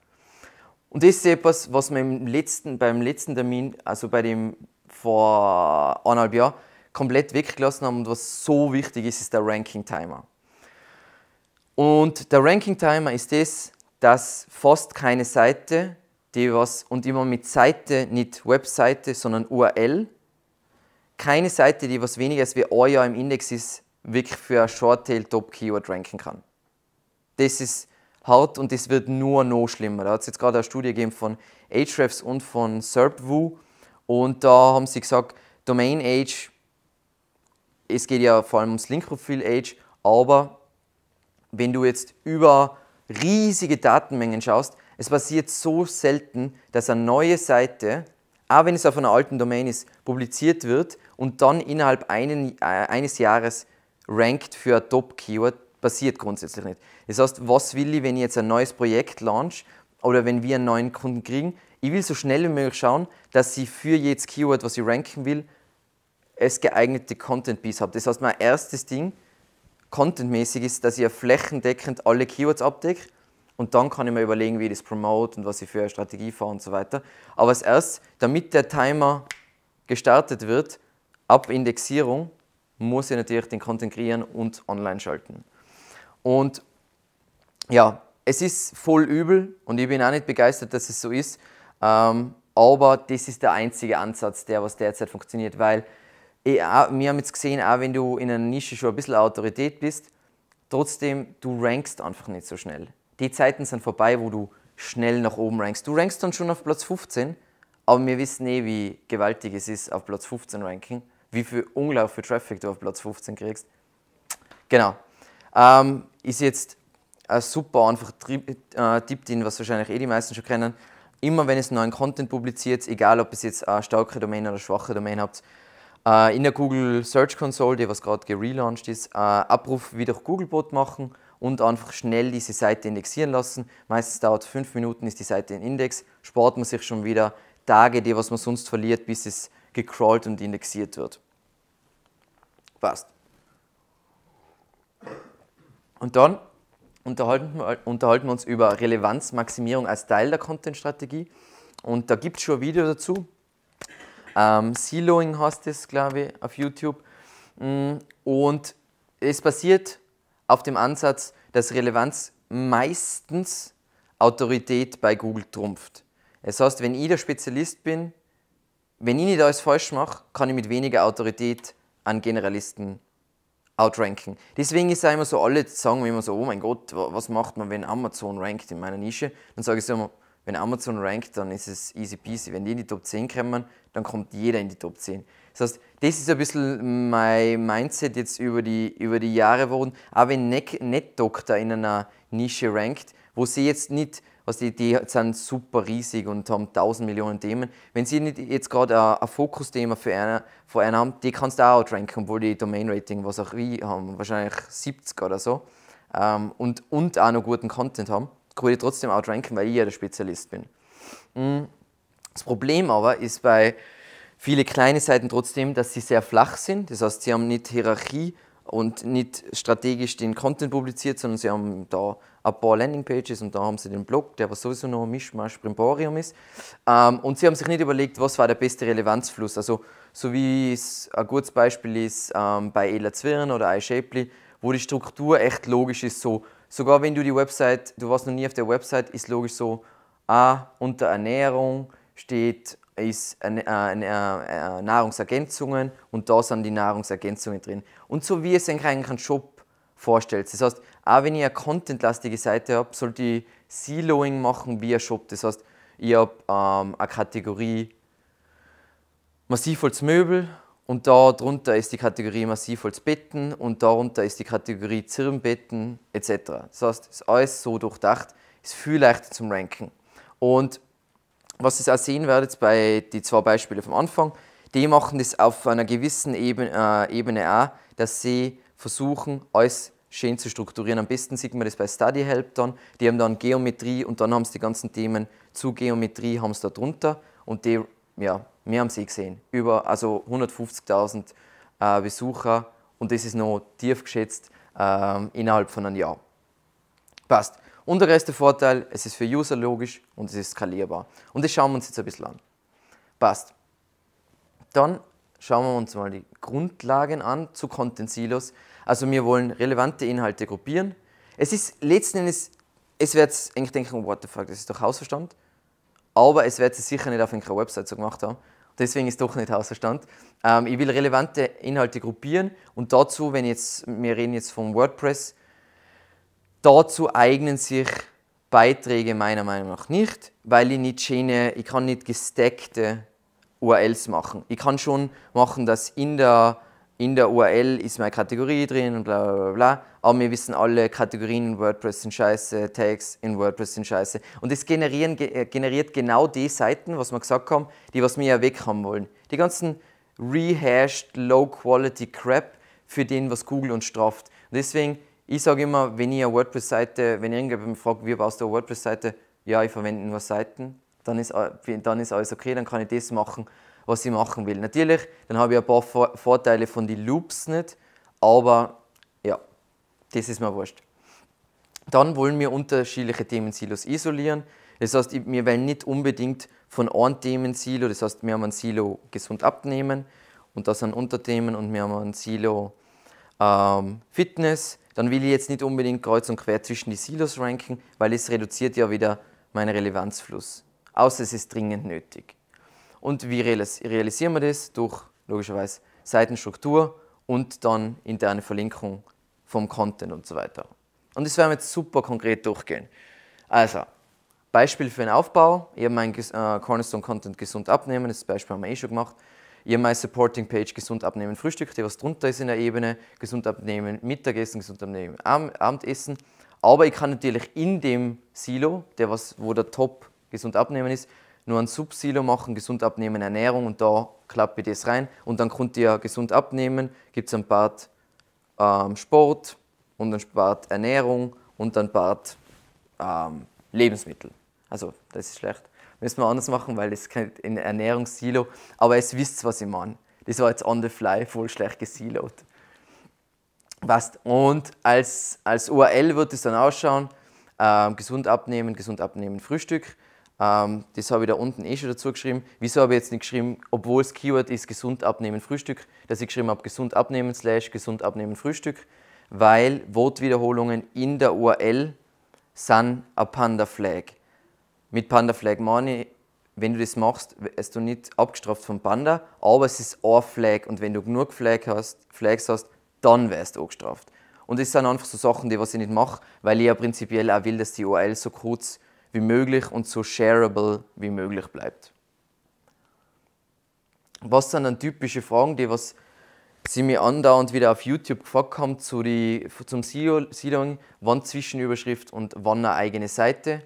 Und das ist etwas, was mir im letzten, beim letzten Termin, also bei dem vor anderthalb Jahren, komplett weggelassen haben und was so wichtig ist, ist der Ranking Timer. Und der Ranking Timer ist das, dass fast keine Seite die was, und immer mit Seite, nicht Webseite, sondern URL. Keine Seite, die was weniger als wie ein Jahr im Index ist, wirklich für ein Shorttail Top Keyword ranken kann. Das ist hart und das wird nur noch schlimmer. Da hat es jetzt gerade eine Studie gegeben von Ahrefs und von SERPWU und da haben sie gesagt, Domain Age, es geht ja vor allem ums Linkprofil Age, aber wenn du jetzt über riesige Datenmengen schaust, es passiert so selten, dass eine neue Seite, auch wenn es auf einer alten Domain ist, publiziert wird und dann innerhalb einen, äh, eines Jahres rankt für ein Top-Keyword, passiert grundsätzlich nicht. Das heißt, was will ich, wenn ich jetzt ein neues Projekt launch oder wenn wir einen neuen Kunden kriegen? Ich will so schnell wie möglich schauen, dass ich für jedes Keyword, was ich ranken will, es geeignete Content-Piece habe. Das heißt, mein erstes Ding contentmäßig ist, dass ich flächendeckend alle Keywords abdecke und dann kann ich mir überlegen, wie ich das promote und was ich für eine Strategie fahre und so weiter. Aber als erst, damit der Timer gestartet wird, ab Indexierung, muss ich natürlich den Content kreieren und online schalten. Und ja, es ist voll übel und ich bin auch nicht begeistert, dass es so ist. Ähm, aber das ist der einzige Ansatz, der was derzeit funktioniert, weil ich, wir haben jetzt gesehen, auch wenn du in einer Nische schon ein bisschen Autorität bist, trotzdem, du rankst einfach nicht so schnell die Zeiten sind vorbei, wo du schnell nach oben rankst. Du rankst dann schon auf Platz 15, aber wir wissen eh, wie gewaltig es ist auf Platz 15 Ranking, wie viel Unglaublich für Traffic du auf Platz 15 kriegst. Genau. Ähm, ist jetzt ein super einfacher äh, Tipp, den was wahrscheinlich eh die meisten schon kennen. Immer wenn es neuen Content publiziert, egal ob es jetzt eine starke Domain oder eine schwache Domain habt, äh, in der Google Search Console, die was gerade gelauncht ist, äh, Abruf wieder Googlebot machen und einfach schnell diese Seite indexieren lassen. Meistens dauert es 5 Minuten, ist die Seite im Index, spart man sich schon wieder Tage, die was man sonst verliert, bis es gecrawlt und indexiert wird. Passt. Und dann unterhalten wir, uns über Relevanzmaximierung als Teil der Content-Strategie. Und da gibt es schon ein Video dazu. Ähm, Siloing heißt es, glaube ich, auf YouTube. Mm, und es passiert auf dem Ansatz, dass Relevanz meistens Autorität bei Google trumpft. Das heißt, wenn ich der Spezialist bin, wenn ich nicht alles falsch mache, kann ich mit weniger Autorität an Generalisten outranken. Deswegen ist es immer so, alle sagen immer so, oh mein Gott, was macht man, wenn Amazon rankt in meiner Nische? Dann sage ich so immer, wenn Amazon rankt, dann ist es easy peasy. Wenn die in die Top 10 kommen, dann kommt jeder in die Top 10. Das heißt, das ist ein bisschen mein Mindset jetzt über die, über die Jahre geworden. Auch wenn nicht, in einer Nische rankt, wo sie jetzt nicht, was die, die sind super riesig und haben 1000 Millionen Themen. Wenn sie nicht jetzt gerade ein Fokusthema für einen, für einen haben, die kannst du auch outranken, obwohl die Domain-Rating, was auch wie haben, wahrscheinlich 70 oder so. Ähm, und, und auch noch guten Content haben, kann ich die trotzdem outranken, weil ich ja der Spezialist bin. Mm. Das Problem aber ist bei Viele kleine Seiten trotzdem, dass sie sehr flach sind. Das heißt, sie haben nicht Hierarchie und nicht strategisch den Content publiziert, sondern sie haben da ein paar Landingpages und da haben sie den Blog, der was sowieso noch ein Mischmasch Primborium ist. Ähm, und sie haben sich nicht überlegt, was war der beste Relevanzfluss. Also, so wie es ein gutes Beispiel ist ähm, bei Ela Zwirn oder iShapely, wo die Struktur echt logisch ist. So, sogar wenn du die Website, du warst noch nie auf der Website, ist logisch so, A, ah, unter Ernährung steht ist eine, äh, eine, eine äh, äh, Nahrungsergänzungen und da sind die Nahrungsergänzungen drin. Und so wie es eigentlich einen Shop vorstellt. Das heißt, auch wenn ich eine contentlastige Seite habe, sollte ich Siloing machen wie ein Shop. Das heißt, ich habe ähm, eine Kategorie Massivholzmöbel und darunter ist die Kategorie Massivholzbetten und darunter ist die Kategorie Zirnbetten etc. Das heißt, es ist alles so durchdacht, ist viel leichter zum Ranken. Und was ihr auch sehen werdet bei den zwei Beispielen vom Anfang, die machen das auf einer gewissen Ebene, äh, Ebene auch, dass sie versuchen, alles schön zu strukturieren. Am besten sieht man das bei Study Help dann. Die haben dann Geometrie und dann haben sie die ganzen Themen zu Geometrie haben sie da drunter und die, ja, wir haben sie eh gesehen. Über also 150.000 äh, Besucher und das ist noch tief geschätzt äh, innerhalb von einem Jahr. Passt. Und der Rest der Vorteil, es ist für User logisch und es ist skalierbar. Und das schauen wir uns jetzt ein bisschen an. Passt. Dann schauen wir uns mal die Grundlagen an zu Content-Silos. Also wir wollen relevante Inhalte gruppieren. Es ist letzten Endes, es wird jetzt eigentlich denken, what the fuck, das ist doch Hausverstand. Aber es wird es sicher nicht auf einer Website so gemacht haben. Deswegen ist es doch nicht Hausverstand. Ähm, ich will relevante Inhalte gruppieren und dazu, wenn jetzt, wir reden jetzt von WordPress, reden, Dazu eignen sich Beiträge meiner Meinung nach nicht, weil ich nicht schöne, ich kann nicht gesteckte URLs machen. Ich kann schon machen, dass in der, in der URL ist meine Kategorie drin und bla bla bla, aber wir wissen alle, Kategorien in WordPress sind scheiße, Tags in WordPress sind scheiße. Und das generieren, äh, generiert genau die Seiten, was wir gesagt haben, die was wir ja weg haben wollen. Die ganzen rehashed, low-quality Crap für den, was Google uns straft. Und deswegen ich sage immer, wenn ich eine WordPress-Seite, wenn irgendjemand fragt, wie baust du eine WordPress-Seite, ja, ich verwende nur Seiten, dann ist, dann ist alles okay, dann kann ich das machen, was ich machen will. Natürlich, dann habe ich ein paar Vorteile von den Loops nicht, aber ja, das ist mir wurscht. Dann wollen wir unterschiedliche Themensilos isolieren. Das heißt, wir wollen nicht unbedingt von einem Themensilo, das heißt, wir haben ein Silo gesund abnehmen und da sind Unterthemen und wir haben ein Silo ähm, Fitness, dann will ich jetzt nicht unbedingt kreuz und quer zwischen die Silos ranken, weil es reduziert ja wieder meinen Relevanzfluss. Außer es ist dringend nötig. Und wie realisieren wir das? Durch logischerweise Seitenstruktur und dann interne Verlinkung vom Content und so weiter. Und das werden wir jetzt super konkret durchgehen. Also, Beispiel für einen Aufbau. Ich habe meinen äh, Cornerstone Content gesund abnehmen, das Beispiel haben wir eh schon gemacht ihr EMI Supporting Page Gesund abnehmen Frühstück, die was drunter ist in der Ebene, gesund abnehmen Mittagessen, gesund abnehmen Abendessen. Aber ich kann natürlich in dem Silo, der was, wo der Top gesund abnehmen ist, nur ein Subsilo machen, gesund abnehmen Ernährung und da klappe ich das rein. Und dann könnt ihr gesund abnehmen, gibt es ein Part ähm, Sport und ein Part Ernährung und ein Part ähm, Lebensmittel. Also das ist schlecht müssen wir anders machen, weil das ist kein Ernährungssilo. Aber es wisst, was ich meine. Das war jetzt on the fly, voll schlecht gesilot. Passt. Und als, als URL wird es dann ausschauen: ähm, gesund abnehmen, gesund abnehmen, Frühstück. Ähm, das habe ich da unten eh schon dazu geschrieben. Wieso habe ich jetzt nicht geschrieben, obwohl das Keyword ist gesund abnehmen, Frühstück, dass ich geschrieben habe, gesund abnehmen, slash gesund abnehmen, Frühstück? Weil Wortwiederholungen in der URL sind a Panda Flag mit Panda Flag Money, wenn du das machst, wirst du nicht abgestraft vom Panda, aber es ist ein Flag und wenn du genug Flag hast, Flags hast, dann wirst du angestraft. Und das sind einfach so Sachen, die was ich nicht mache, weil ich ja prinzipiell auch will, dass die URL so kurz wie möglich und so shareable wie möglich bleibt. Was sind dann typische Fragen, die was sie mir andauernd wieder auf YouTube gefragt haben zu die, zum SEO, wann Zwischenüberschrift und wann eine eigene Seite?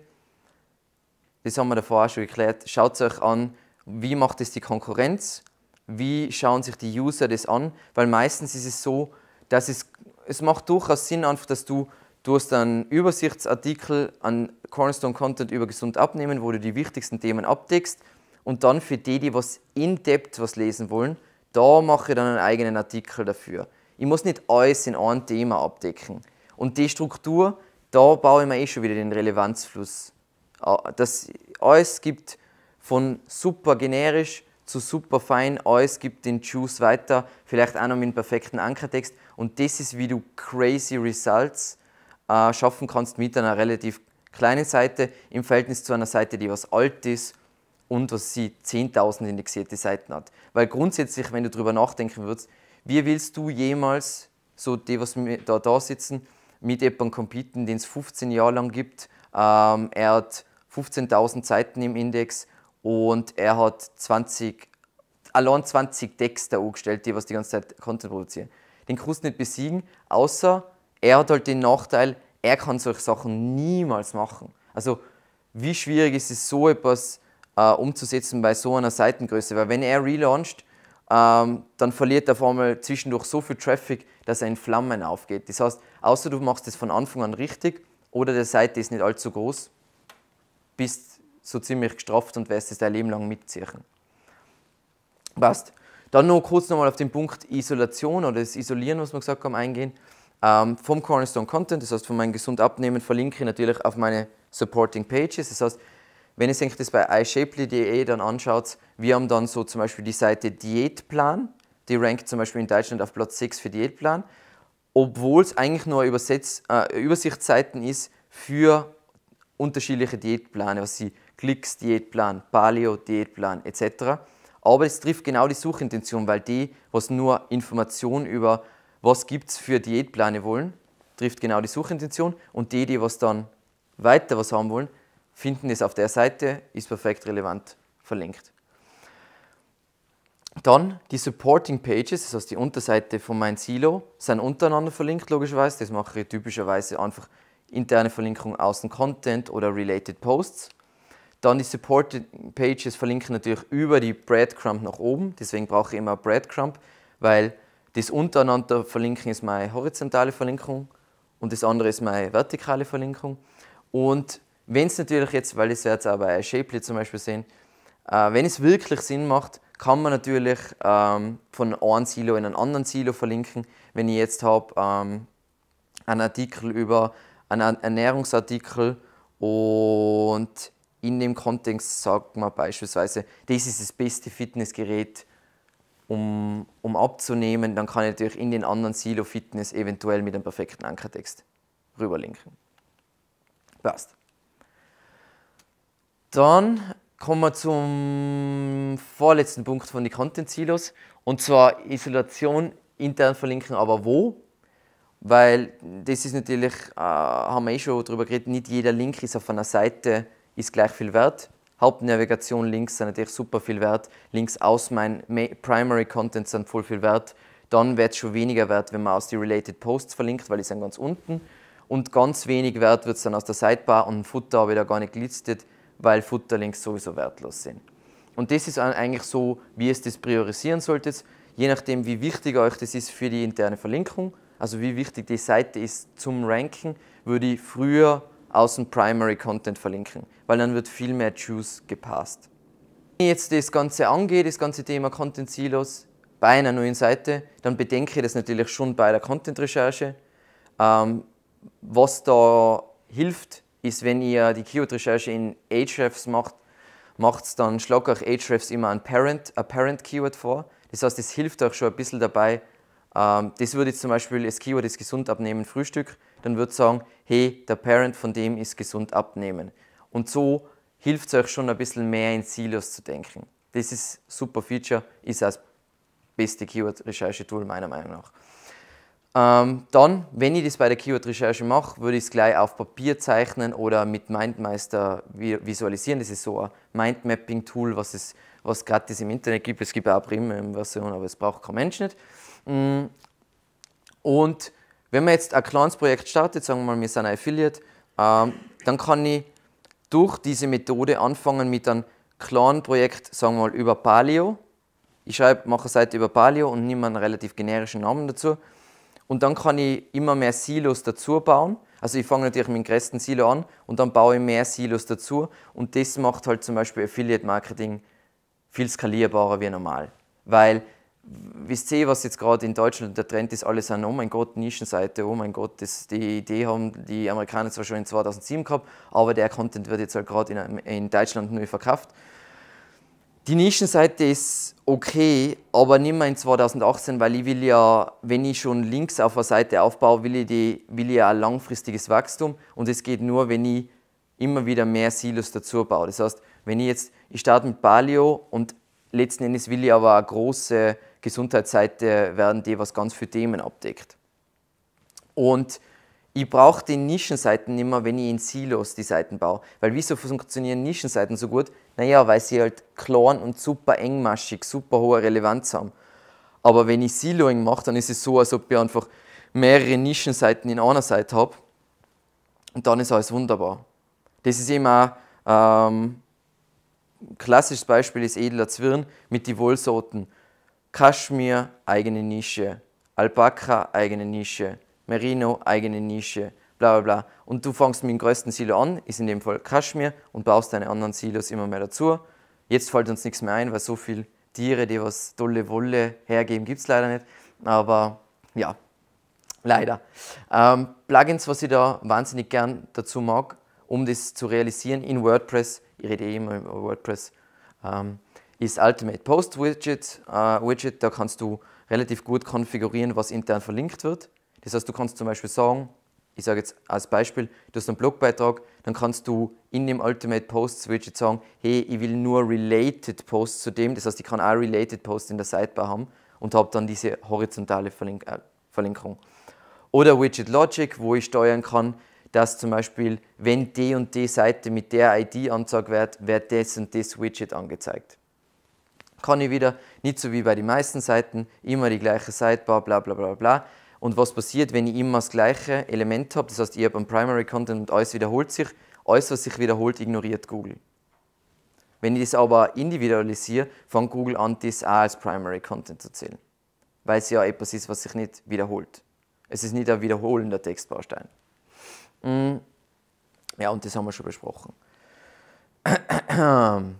das haben wir davor auch schon erklärt, schaut euch an, wie macht es die Konkurrenz, wie schauen sich die User das an, weil meistens ist es so, dass es, es macht durchaus Sinn, einfach, dass du, du hast einen Übersichtsartikel an Cornerstone Content über gesund abnehmen, wo du die wichtigsten Themen abdeckst und dann für die, die was in-depth was lesen wollen, da mache ich dann einen eigenen Artikel dafür. Ich muss nicht alles in einem Thema abdecken. Und die Struktur, da baue ich mir eh schon wieder den Relevanzfluss das alles gibt von super generisch zu super fein, alles gibt den Juice weiter, vielleicht auch noch mit einem perfekten Ankertext. Und das ist, wie du crazy Results äh, schaffen kannst mit einer relativ kleinen Seite im Verhältnis zu einer Seite, die was alt ist und was sie 10.000 indexierte Seiten hat. Weil grundsätzlich, wenn du darüber nachdenken würdest, wie willst du jemals, so die, was da, da sitzen, mit jemandem competen, den es 15 Jahre lang gibt, ähm, er hat 15.000 Seiten im Index und er hat 20, allein 20 Decks da angestellt, die was die ganze Zeit Content produzieren. Den kannst du nicht besiegen, außer er hat halt den Nachteil, er kann solche Sachen niemals machen. Also wie schwierig ist es, so etwas äh, umzusetzen bei so einer Seitengröße? Weil wenn er relauncht, ähm, dann verliert er auf einmal zwischendurch so viel Traffic, dass er in Flammen aufgeht. Das heißt, außer du machst es von Anfang an richtig oder der Seite ist nicht allzu groß, bist so ziemlich gestraft und wirst es dein Leben lang mitziehen. Passt. Dann noch kurz nochmal auf den Punkt Isolation oder das Isolieren, was wir gesagt haben, eingehen. Ähm, vom Cornerstone Content, das heißt von meinem Gesund Abnehmen, verlinke ich natürlich auf meine Supporting Pages. Das heißt, wenn ihr euch das bei iShapely.de dann anschaut, wir haben dann so zum Beispiel die Seite Diätplan, die rankt zum Beispiel in Deutschland auf Platz 6 für Diätplan, obwohl es eigentlich nur Übersetz, äh, Übersichtsseiten ist für unterschiedliche Diätpläne, was sie Klicks, Diätplan, Paleo, Diätplan etc. Aber es trifft genau die Suchintention, weil die, was nur Informationen über was gibt es für Diätpläne wollen, trifft genau die Suchintention und die, die was dann weiter was haben wollen, finden es auf der Seite, ist perfekt relevant verlinkt. Dann die Supporting Pages, das heißt die Unterseite von meinem Silo, sind untereinander verlinkt, logischerweise. Das mache ich typischerweise einfach interne Verlinkung, außen Content oder Related Posts. Dann die Supported Pages verlinken natürlich über die Breadcrumb nach oben, deswegen brauche ich immer Breadcrumb, weil das untereinander Verlinken ist meine horizontale Verlinkung und das andere ist meine vertikale Verlinkung. Und wenn es natürlich jetzt, weil ich es jetzt auch bei Shapely zum Beispiel sehen, äh, wenn es wirklich Sinn macht, kann man natürlich ähm, von einem Silo in einen anderen Silo verlinken. Wenn ich jetzt habe ähm, einen Artikel über ein Ernährungsartikel und in dem Kontext sagt man beispielsweise, das ist das beste Fitnessgerät, um, um abzunehmen, dann kann ich natürlich in den anderen Silo Fitness eventuell mit einem perfekten Ankertext rüberlinken. Passt. Dann kommen wir zum vorletzten Punkt von den Content-Silos und zwar Isolation intern verlinken, aber wo? Weil das ist natürlich, äh, haben wir eh schon darüber geredet, nicht jeder Link ist auf einer Seite ist gleich viel wert. Hauptnavigation Links sind natürlich super viel wert. Links aus meinem Primary Content sind voll viel wert. Dann wird es schon weniger wert, wenn man aus die Related Posts verlinkt, weil die sind ganz unten. Und ganz wenig wert wird es dann aus der Sidebar und Footer habe ich da gar nicht gelistet, weil Footerlinks sowieso wertlos sind. Und das ist eigentlich so, wie ihr es das priorisieren solltet, je nachdem, wie wichtig euch das ist für die interne Verlinkung also wie wichtig die Seite ist zum Ranken, würde ich früher aus dem Primary Content verlinken, weil dann wird viel mehr Juice gepasst. Wenn ich jetzt das Ganze angehe, das ganze Thema Content Silos bei einer neuen Seite, dann bedenke ich das natürlich schon bei der Content-Recherche. Ähm, was da hilft, ist, wenn ihr die Keyword-Recherche in Ahrefs macht, macht's dann schlagt euch Ahrefs immer ein Parent, ein Parent Keyword vor. Das heißt, es hilft euch schon ein bisschen dabei, ähm, das würde jetzt zum Beispiel, das Keyword ist gesund abnehmen, Frühstück, dann würde ich sagen, hey, der Parent von dem ist gesund abnehmen. Und so hilft es euch schon ein bisschen mehr in Silos zu denken. Das ist super Feature, ist das beste Keyword-Recherche-Tool meiner Meinung nach. Ähm, dann, wenn ich das bei der Keyword-Recherche mache, würde ich es gleich auf Papier zeichnen oder mit MindMeister visualisieren. Das ist so ein Mindmapping-Tool, was es was gratis im Internet gibt. Es gibt auch Premium-Version, aber es braucht kein Mensch nicht. Mm. Und wenn man jetzt ein kleines Projekt startet, sagen wir mal, wir sind ein Affiliate, ähm, dann kann ich durch diese Methode anfangen mit einem kleinen Projekt, sagen wir mal, über Palio. Ich schreibe, mache eine Seite über Palio und nehme einen relativ generischen Namen dazu. Und dann kann ich immer mehr Silos dazu bauen. Also ich fange natürlich mit dem größten Silo an und dann baue ich mehr Silos dazu. Und das macht halt zum Beispiel Affiliate Marketing viel skalierbarer wie normal. Weil wisst ihr, was jetzt gerade in Deutschland der Trend ist? Alle sagen, oh mein Gott, Nischenseite, oh mein Gott, das, die Idee haben die Amerikaner zwar schon in 2007 gehabt, aber der Content wird jetzt halt gerade in, in Deutschland neu verkauft. Die Nischenseite ist okay, aber nicht mehr in 2018, weil ich will ja, wenn ich schon Links auf einer Seite aufbaue, will ich, die, will ich ja ein langfristiges Wachstum und es geht nur, wenn ich immer wieder mehr Silos dazu baue. Das heißt, wenn ich jetzt, ich starte mit Paleo und letzten Endes will ich aber eine große Gesundheitsseite werden die was ganz viele Themen abdeckt. Und ich brauche die Nischenseiten nicht mehr, wenn ich in Silos die Seiten baue. Weil wieso funktionieren Nischenseiten so gut? Naja, weil sie halt klar und super engmaschig, super hohe Relevanz haben. Aber wenn ich Siloing mache, dann ist es so, als ob ich einfach mehrere Nischenseiten in einer Seite habe. Und dann ist alles wunderbar. Das ist immer ähm, ein klassisches Beispiel ist edler Zwirn mit die Wohlsorten. Kaschmir, eigene Nische. Alpaka, eigene Nische. Merino, eigene Nische. Bla bla bla. Und du fängst mit dem größten Silo an, ist in dem Fall Kaschmir, und baust deine anderen Silos immer mehr dazu. Jetzt fällt uns nichts mehr ein, weil so viele Tiere, die was tolle Wolle hergeben, gibt es leider nicht. Aber ja, leider. Ähm, Plugins, was ich da wahnsinnig gern dazu mag, um das zu realisieren in WordPress. Ich rede eh immer über WordPress. Ähm, ist Ultimate Post Widget. Äh, Widget, da kannst du relativ gut konfigurieren, was intern verlinkt wird. Das heißt, du kannst zum Beispiel sagen, ich sage jetzt als Beispiel, du hast einen Blogbeitrag, dann kannst du in dem Ultimate Posts Widget sagen, hey, ich will nur Related Posts zu dem, das heißt, ich kann auch Related Posts in der Sidebar haben und habe dann diese horizontale Verlink äh, Verlinkung. Oder Widget Logic, wo ich steuern kann, dass zum Beispiel, wenn die und die Seite mit der ID anzeigt wird, wird das und das Widget angezeigt kann ich wieder, nicht so wie bei den meisten Seiten, immer die gleiche Sidebar, bla bla bla bla. Und was passiert, wenn ich immer das gleiche Element habe, das heißt, ich habe einen Primary Content und alles wiederholt sich, alles, was sich wiederholt, ignoriert Google. Wenn ich das aber individualisiere, fängt Google an, das auch als Primary Content zu zählen. Weil es ja etwas ist, was sich nicht wiederholt. Es ist nicht ein wiederholender Textbaustein. Mm. Ja, und das haben wir schon besprochen. Ähm.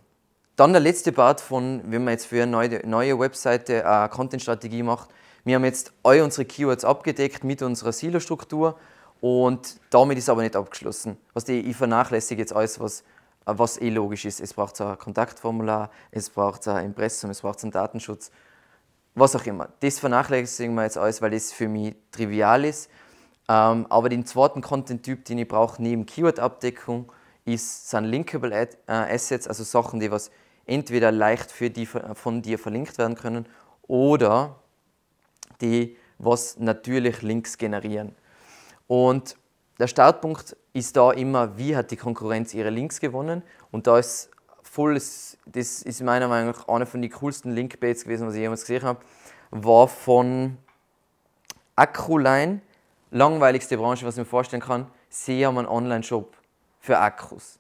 Dann der letzte Part von, wenn man jetzt für eine neue, neue Webseite eine äh, Content-Strategie macht. Wir haben jetzt all unsere Keywords abgedeckt mit unserer Silo-Struktur und damit ist aber nicht abgeschlossen. Was die, ich vernachlässige jetzt alles, was, äh, was eh logisch ist. Es braucht ein Kontaktformular, es braucht ein Impressum, es braucht einen Datenschutz, was auch immer. Das vernachlässigen wir jetzt alles, weil das für mich trivial ist. Ähm, aber den zweiten Content-Typ, den ich brauche, neben Keyword-Abdeckung, ist, sind Linkable äh, Assets, also Sachen, die was entweder leicht für die von dir verlinkt werden können oder die, was natürlich Links generieren. Und der Startpunkt ist da immer, wie hat die Konkurrenz ihre Links gewonnen? Und da ist voll, das ist meiner Meinung nach eine von den coolsten Linkbaits gewesen, was ich jemals gesehen habe, war von Akkuline, langweiligste Branche, was ich mir vorstellen kann, sie haben einen Online-Shop für Akkus.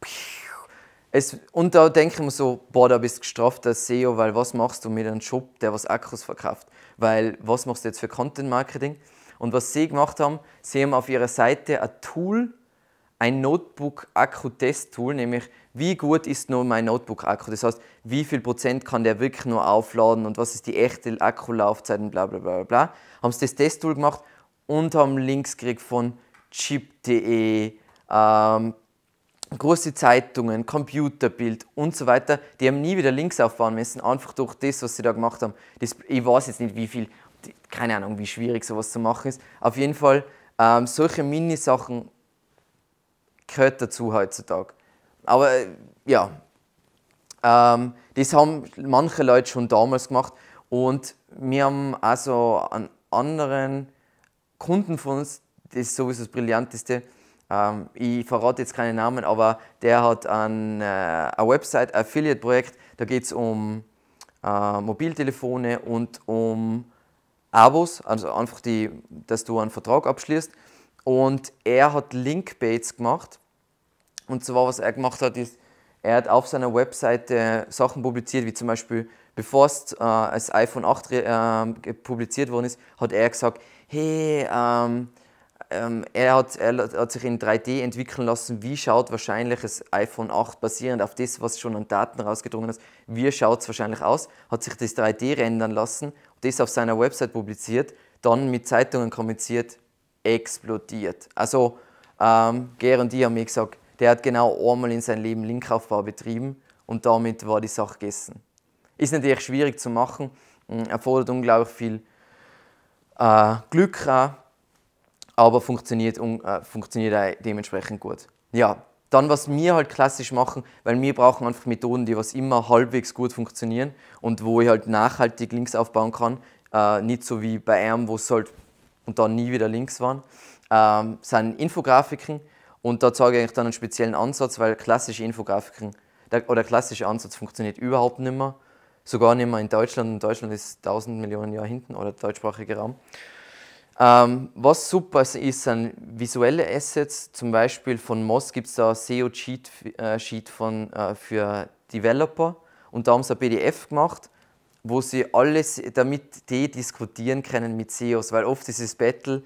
Psch es, und da denke ich mir so, boah, da bist du gestraft als SEO, weil was machst du mit einem Shop, der was Akkus verkauft? Weil was machst du jetzt für Content Marketing? Und was sie gemacht haben, sie haben auf ihrer Seite ein Tool, ein Notebook-Akku-Test-Tool, nämlich wie gut ist nur mein Notebook-Akku? Das heißt, wie viel Prozent kann der wirklich nur aufladen und was ist die echte Akkulaufzeit und bla bla bla bla. Haben sie das Test-Tool gemacht und haben Links gekriegt von chip.de, ähm, große Zeitungen, Computerbild und so weiter, die haben nie wieder Links aufbauen müssen, einfach durch das, was sie da gemacht haben. Das, ich weiß jetzt nicht, wie viel, keine Ahnung, wie schwierig sowas zu machen ist. Auf jeden Fall, ähm, solche Mini-Sachen gehört dazu heutzutage. Aber äh, ja, ähm, das haben manche Leute schon damals gemacht und wir haben also einen anderen Kunden von uns, das ist sowieso das Brillanteste, ähm, ich verrate jetzt keine Namen, aber der hat ein, äh, eine Website, ein Affiliate-Projekt, da geht es um äh, Mobiltelefone und um Abos, also einfach, die, dass du einen Vertrag abschließt. Und er hat Linkbaits gemacht. Und zwar, was er gemacht hat, ist, er hat auf seiner Webseite Sachen publiziert, wie zum Beispiel, bevor es äh, als iPhone 8 äh, publiziert worden ist, hat er gesagt, hey, ähm, ähm, er, hat, er hat sich in 3D entwickeln lassen, wie schaut wahrscheinlich das iPhone 8 basierend auf das, was schon an Daten rausgedrungen ist, wie schaut es wahrscheinlich aus, hat sich das 3D rendern lassen, das auf seiner Website publiziert, dann mit Zeitungen kommuniziert, explodiert. Also ähm, ich haben mir gesagt, der hat genau einmal in seinem Leben Linkaufbau betrieben und damit war die Sache gegessen. Ist natürlich schwierig zu machen, hm, erfordert unglaublich viel äh, Glück auch aber funktioniert, äh, funktioniert auch dementsprechend gut. Ja, dann was wir halt klassisch machen, weil wir brauchen einfach Methoden, die was immer halbwegs gut funktionieren und wo ich halt nachhaltig Links aufbauen kann, äh, nicht so wie bei einem, wo es halt und dann nie wieder Links waren, ähm, sind Infografiken und da zeige ich dann einen speziellen Ansatz, weil klassische Infografiken der, oder klassischer Ansatz funktioniert überhaupt nicht mehr, sogar nicht mehr in Deutschland. In Deutschland ist 1000 Millionen Jahre hinten oder deutschsprachiger Raum. Ähm, was super ist, sind visuelle Assets. Zum Beispiel von Moss gibt es da ein SEO-Sheet äh, Sheet äh, für Developer und da haben sie ein PDF gemacht, wo sie alles, damit die diskutieren können mit SEOs, weil oft ist es Battle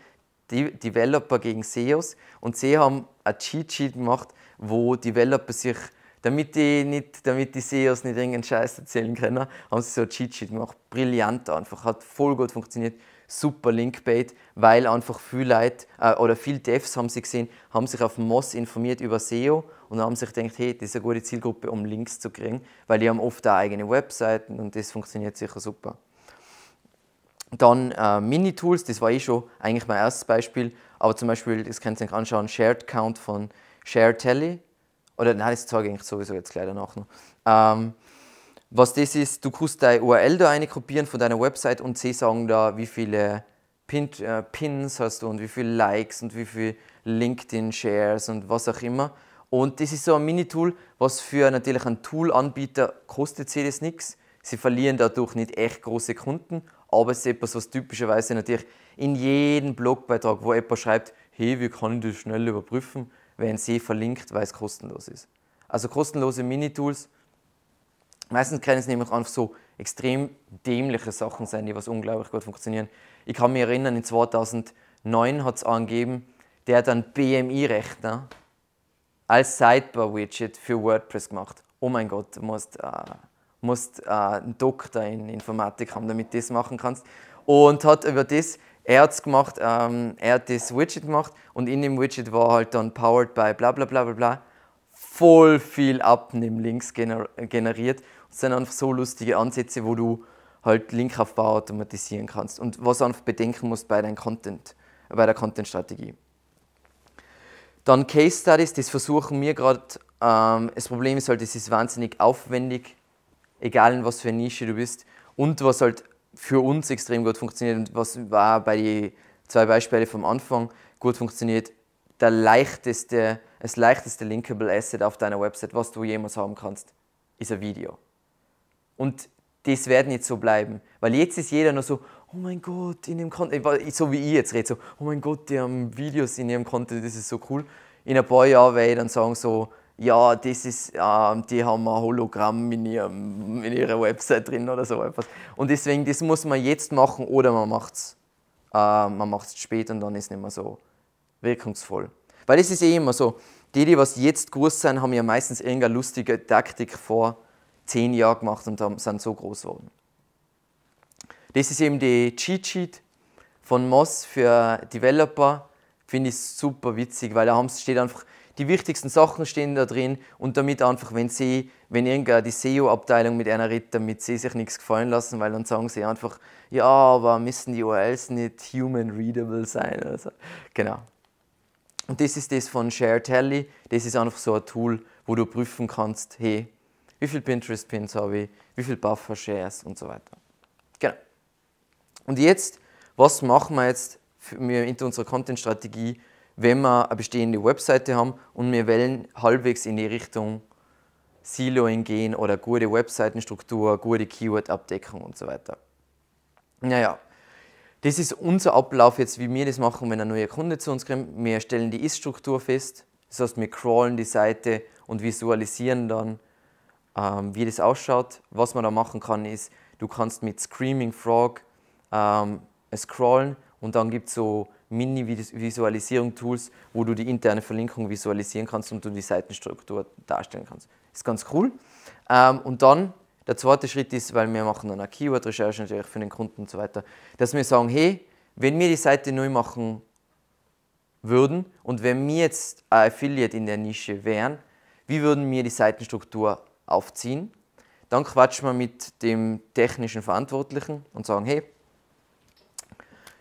De Developer gegen SEOs und sie haben ein Cheat Sheet gemacht, wo Developer sich, damit die, nicht, damit die SEOs nicht irgendeinen Scheiß erzählen können, haben sie so ein Cheat Sheet gemacht. Brillant einfach, hat voll gut funktioniert super Linkbait, weil einfach viele Leute äh, oder viele Devs haben sie gesehen, haben sich auf Moss informiert über SEO und haben sich gedacht, hey, das ist eine gute Zielgruppe, um Links zu kriegen, weil die haben oft auch eigene Webseiten und das funktioniert sicher super. Dann äh, Mini-Tools, das war eh schon eigentlich mein erstes Beispiel, aber zum Beispiel, das könnt ihr euch anschauen, Shared Count von ShareTelly, oder nein, das zeige ich sowieso jetzt gleich danach noch. Ähm, was das ist, du kannst deine URL da kopieren von deiner Website und sie sagen da, wie viele Pin, äh, Pins hast du und wie viele Likes und wie viele LinkedIn-Shares und was auch immer. Und das ist so ein Mini-Tool, was für natürlich einen Tool-Anbieter kostet sie das nichts. Sie verlieren dadurch nicht echt große Kunden, aber es ist etwas, was typischerweise natürlich in jedem Blogbeitrag, wo jemand schreibt, hey, wie kann ich das schnell überprüfen, werden sie verlinkt, weil es kostenlos ist. Also kostenlose Mini-Tools Meistens können es nämlich einfach so extrem dämliche Sachen sein, die was unglaublich gut funktionieren. Ich kann mich erinnern, in 2009 hat es angegeben, der hat einen BMI-Rechner als Sidebar-Widget für WordPress gemacht. Oh mein Gott, du musst, äh, musst äh, einen Doktor in Informatik haben, damit du das machen kannst. Und hat über das, er hat gemacht, ähm, er hat das Widget gemacht und in dem Widget war halt dann powered by bla bla bla bla bla voll viel abnehm gener generiert es sind einfach so lustige Ansätze, wo du halt Linkaufbau automatisieren kannst und was du einfach bedenken musst bei deinem Content, bei der Content-Strategie. Dann Case Studies, das versuchen wir gerade. Ähm, das Problem ist halt, es ist wahnsinnig aufwendig, egal in was für eine Nische du bist. Und was halt für uns extrem gut funktioniert und was war bei den zwei Beispielen vom Anfang gut funktioniert, der leichteste, das leichteste linkable Asset auf deiner Website, was du jemals haben kannst, ist ein Video. Und das wird nicht so bleiben. Weil jetzt ist jeder noch so, oh mein Gott, in dem Content, so wie ich jetzt rede, so, oh mein Gott, die haben Videos in ihrem Content, das ist so cool. In ein paar Jahren werde ich dann sagen so, ja, das ist, äh, die haben ein Hologramm in, ihrem, in ihrer Website drin oder so etwas. Und deswegen, das muss man jetzt machen oder man macht es äh, spät und dann ist es nicht mehr so wirkungsvoll. Weil es ist eh immer so, die, die was jetzt groß sind, haben ja meistens irgendeine lustige Taktik vor, zehn Jahre gemacht und sind so groß geworden. Das ist eben die Cheat Sheet von Moss für Developer. Finde ich super witzig, weil da steht einfach, die wichtigsten Sachen stehen da drin und damit einfach, wenn sie, wenn irgendeine die SEO-Abteilung mit einer redet, damit sie sich nichts gefallen lassen, weil dann sagen sie einfach, ja, aber müssen die URLs nicht human readable sein oder so. Genau. Und das ist das von ShareTally, das ist einfach so ein Tool, wo du prüfen kannst, hey, wie viele Pinterest-Pins habe ich, wie viele Buffer-Shares und so weiter. Genau. Und jetzt, was machen wir jetzt in unserer Content-Strategie, wenn wir eine bestehende Webseite haben und wir wollen halbwegs in die Richtung Siloing gehen oder gute Webseitenstruktur, gute Keyword-Abdeckung und so weiter. Naja, das ist unser Ablauf jetzt, wie wir das machen, wenn ein neuer Kunde zu uns kommt. Wir stellen die Ist-Struktur fest, das heißt, wir crawlen die Seite und visualisieren dann ähm, wie das ausschaut, was man da machen kann, ist, du kannst mit Screaming Frog ähm, äh, scrollen und dann gibt es so Mini-Visualisierung-Tools, wo du die interne Verlinkung visualisieren kannst und du die Seitenstruktur darstellen kannst. ist ganz cool. Ähm, und dann der zweite Schritt ist, weil wir machen dann eine Keyword-Recherche natürlich für den Kunden und so weiter, dass wir sagen, hey, wenn wir die Seite neu machen würden und wenn wir jetzt ein Affiliate in der Nische wären, wie würden wir die Seitenstruktur aufziehen. Dann quatscht man mit dem technischen Verantwortlichen und sagen, hey,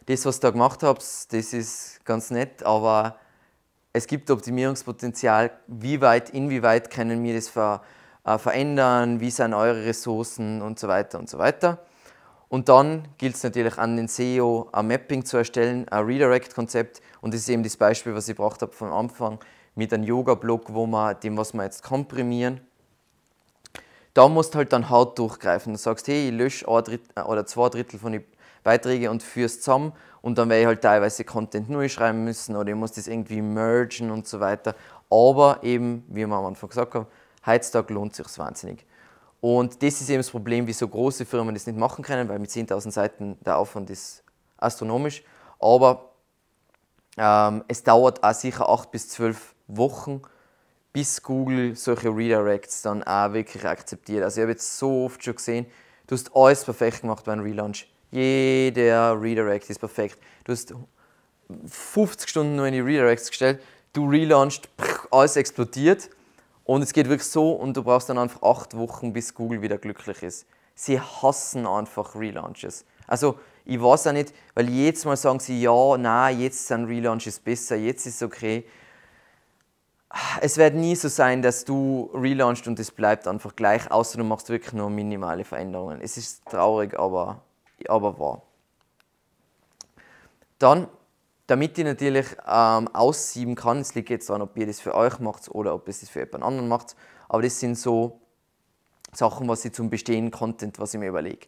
das, was du da gemacht hast, das ist ganz nett, aber es gibt Optimierungspotenzial. Wie weit, inwieweit können wir das ver äh, verändern? Wie sind eure Ressourcen und so weiter und so weiter? Und dann gilt es natürlich an den SEO, ein Mapping zu erstellen, ein Redirect-Konzept. Und das ist eben das Beispiel, was ich gebracht habe von Anfang mit einem Yoga-Blog, wo man dem, was wir jetzt komprimieren, da musst du halt dann Haut durchgreifen. Du sagst, hey, ich lösche ein Drittel, oder zwei Drittel von den Beiträgen und führe es zusammen und dann werde ich halt teilweise Content neu schreiben müssen oder ich muss das irgendwie mergen und so weiter. Aber eben, wie wir am Anfang gesagt haben, heutzutage lohnt sich wahnsinnig. Und das ist eben das Problem, wieso große Firmen das nicht machen können, weil mit 10.000 Seiten der Aufwand ist astronomisch. Aber ähm, es dauert auch sicher 8 bis 12 Wochen, bis Google solche Redirects dann auch wirklich akzeptiert. Also ich habe jetzt so oft schon gesehen, du hast alles perfekt gemacht beim Relaunch. Jeder Redirect ist perfekt. Du hast 50 Stunden nur in die Redirects gestellt, du relaunchst, alles explodiert und es geht wirklich so und du brauchst dann einfach 8 Wochen, bis Google wieder glücklich ist. Sie hassen einfach Relaunches. Also ich weiß auch nicht, weil jedes Mal sagen sie, ja, nein, jetzt sind Relaunches besser, jetzt ist es okay es wird nie so sein, dass du relaunchst und es bleibt einfach gleich, außer du machst wirklich nur minimale Veränderungen. Es ist traurig, aber, aber wahr. Dann, damit ich natürlich ähm, aussieben kann, es liegt jetzt daran, ob ihr das für euch macht oder ob ihr das für jemand anderen macht, aber das sind so Sachen, was ich zum bestehenden Content, was ich mir überlege.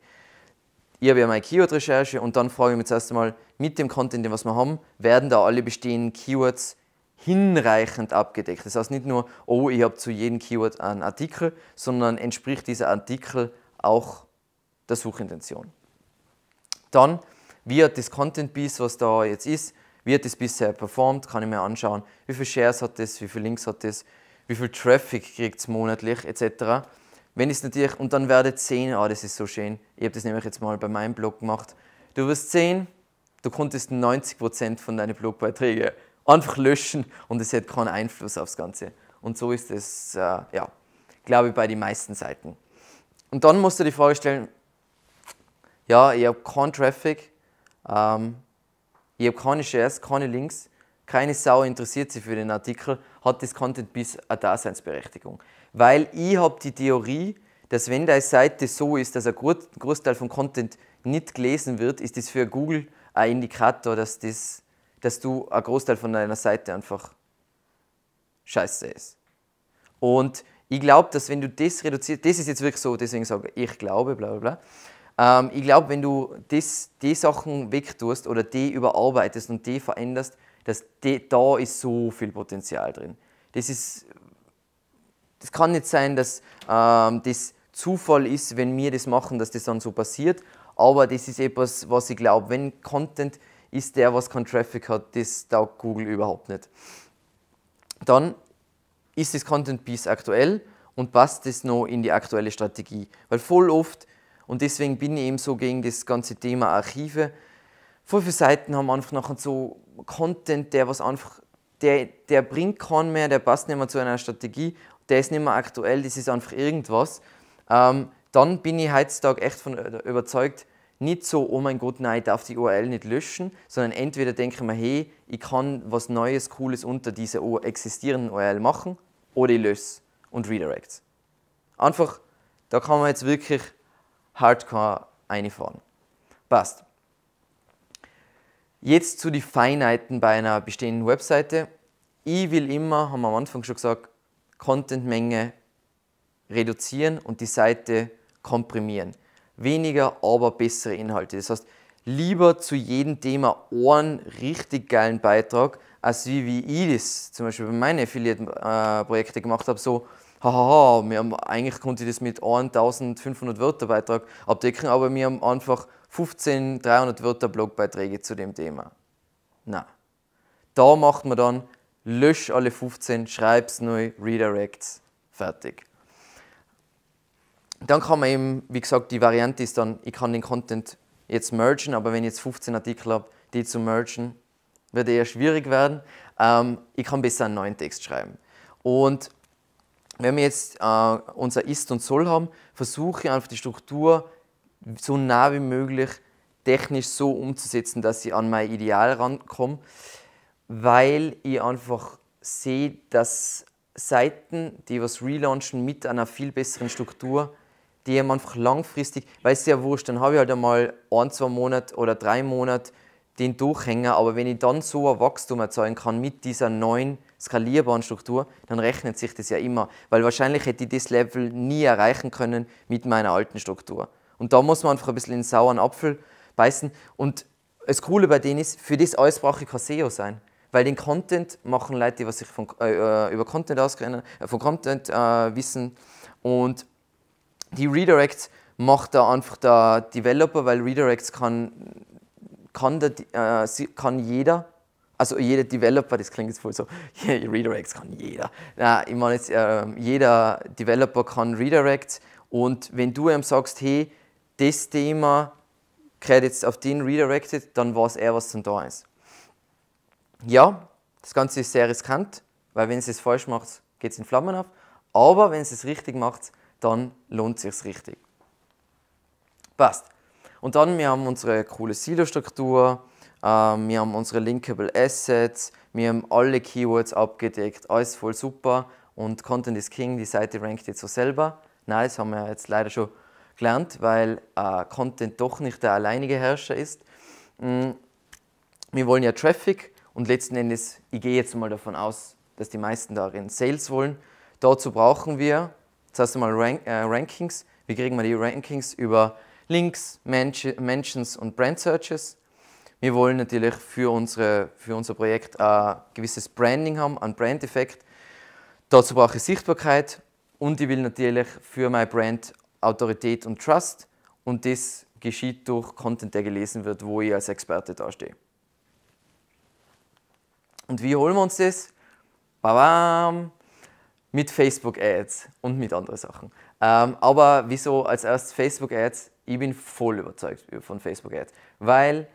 Ich habe ja meine Keyword-Recherche und dann frage ich mich zuerst einmal, mit dem Content, den wir haben, werden da alle bestehenden Keywords hinreichend abgedeckt. Das heißt nicht nur, oh, ich habe zu jedem Keyword einen Artikel, sondern entspricht dieser Artikel auch der Suchintention. Dann, wie hat das Content Piece, was da jetzt ist, wie hat das bisher performt, kann ich mir anschauen, wie viele Shares hat das, wie viele Links hat das, wie viel Traffic kriegt es monatlich, etc. Wenn ich es natürlich, und dann werde ich sehen, ah, das ist so schön, ich habe das nämlich jetzt mal bei meinem Blog gemacht, du wirst sehen, du konntest 90% von deinen Blogbeiträgen einfach löschen und es hat keinen Einfluss aufs Ganze. Und so ist es, äh, ja, glaube ich, bei den meisten Seiten. Und dann musst du die Frage stellen, ja, ich habe keinen Traffic, ähm, ich habe keine Shares, keine Links, keine Sau interessiert sich für den Artikel, hat das Content bis eine Daseinsberechtigung. Weil ich habe die Theorie, dass wenn deine Seite so ist, dass ein Großteil vom Content nicht gelesen wird, ist das für Google ein Indikator, dass das dass du ein Großteil von deiner Seite einfach scheiße ist. Und ich glaube, dass wenn du das reduzierst, das ist jetzt wirklich so, deswegen sage ich ich glaube, bla bla bla. Ähm, ich glaube, wenn du das, die Sachen wegtust oder die überarbeitest und die veränderst, dass die, da ist so viel Potenzial drin. Das ist, das kann nicht sein, dass ähm, das Zufall ist, wenn wir das machen, dass das dann so passiert. Aber das ist etwas, was ich glaube, wenn Content ist der, was kein Traffic hat. Das taugt Google überhaupt nicht. Dann ist das Content Piece aktuell und passt das noch in die aktuelle Strategie. Weil voll oft, und deswegen bin ich eben so gegen das ganze Thema Archive, voll viele Seiten haben einfach nachher so Content, der was einfach, der, der bringt keinen mehr, der passt nicht mehr zu einer Strategie, der ist nicht mehr aktuell, das ist einfach irgendwas. Ähm, dann bin ich heutzutage echt von äh, überzeugt, nicht so, oh mein Gott, nein, ich darf die URL nicht löschen, sondern entweder denken wir, hey, ich kann was Neues, Cooles unter dieser existierenden URL machen oder ich löse und redirect. Einfach, da kann man jetzt wirklich hardcore einfahren. Passt. Jetzt zu den Feinheiten bei einer bestehenden Webseite. Ich will immer, haben wir am Anfang schon gesagt, Contentmenge reduzieren und die Seite komprimieren weniger, aber bessere Inhalte. Das heißt, lieber zu jedem Thema einen richtig geilen Beitrag, als wie, wie ich das zum Beispiel bei meinen Affiliate-Projekten gemacht habe, so, hahaha, wir haben, eigentlich konnte ich das mit 1500 Wörter Beitrag abdecken, aber wir haben einfach 15, 300 Wörter Blogbeiträge zu dem Thema. Na, da macht man dann, lösch alle 15, schreib's neu, redirects, fertig dann kann man eben, wie gesagt, die Variante ist dann, ich kann den Content jetzt mergen, aber wenn ich jetzt 15 Artikel habe, die zu mergen, wird eher schwierig werden. Ähm, ich kann besser einen neuen Text schreiben. Und wenn wir jetzt äh, unser Ist und Soll haben, versuche ich einfach die Struktur so nah wie möglich technisch so umzusetzen, dass ich an mein Ideal rankomme, weil ich einfach sehe, dass Seiten, die was relaunchen, mit einer viel besseren Struktur die einem einfach langfristig, weil es ja wurscht, dann habe ich halt einmal ein, zwei Monate oder drei Monate den Durchhänger, aber wenn ich dann so ein Wachstum erzeugen kann mit dieser neuen skalierbaren Struktur, dann rechnet sich das ja immer, weil wahrscheinlich hätte ich das Level nie erreichen können mit meiner alten Struktur. Und da muss man einfach ein bisschen in den sauren Apfel beißen und das Coole bei denen ist, für das alles brauche ich kein SEO sein. Weil den Content machen Leute, die sich von, äh, äh, über Content auskennen, äh, von Content äh, wissen. Und die Redirects macht da einfach der Developer, weil Redirects kann, kann, der, äh, kann jeder, also jeder Developer, das klingt jetzt voll so, Redirects kann jeder. Nein, ich meine jetzt, äh, jeder Developer kann Redirects und wenn du ihm sagst, hey, das Thema kriegt jetzt auf den redirected, dann weiß er, was dann da ist. Ja, das Ganze ist sehr riskant, weil wenn es es falsch macht, geht es in Flammen auf. Aber wenn es es richtig macht, dann lohnt es sich richtig. Passt. Und dann, wir haben unsere coole Silo-Struktur, äh, wir haben unsere Linkable Assets, wir haben alle Keywords abgedeckt, alles voll super und Content is King, die Seite rankt jetzt so selber. Nein, das haben wir jetzt leider schon gelernt, weil äh, Content doch nicht der alleinige Herrscher ist. Mhm. Wir wollen ja Traffic und letzten Endes, ich gehe jetzt mal davon aus, dass die meisten darin Sales wollen. Dazu brauchen wir das heißt mal Rank, äh, Rankings. Wie kriegen wir die Rankings über Links, Mentions und Brand Searches? Wir wollen natürlich für, unsere, für unser Projekt ein äh, gewisses Branding haben, einen Brand-Effekt. Dazu brauche ich Sichtbarkeit und ich will natürlich für mein Brand Autorität und Trust. Und das geschieht durch Content, der gelesen wird, wo ich als Experte dastehe. Und wie holen wir uns das? Babam! mit Facebook Ads und mit anderen Sachen. Ähm, aber wieso als erstes Facebook Ads? Ich bin voll überzeugt von Facebook Ads, weil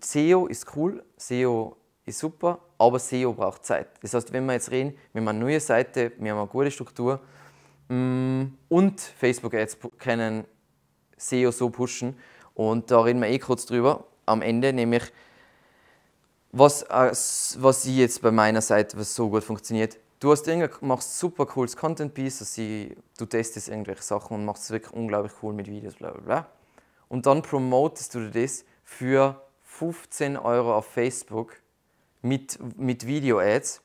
SEO ist cool, SEO ist super, aber SEO braucht Zeit. Das heißt, wenn wir jetzt reden, wir haben eine neue Seite, wir haben eine gute Struktur mm, und Facebook Ads können SEO so pushen und da reden wir eh kurz drüber am Ende, nämlich was, äh, was ich jetzt bei meiner Seite, was so gut funktioniert, du hast machst super cooles Content Piece, also du testest irgendwelche Sachen und machst es wirklich unglaublich cool mit Videos, bla bla bla. Und dann promotest du das für 15 Euro auf Facebook mit, mit Video-Ads.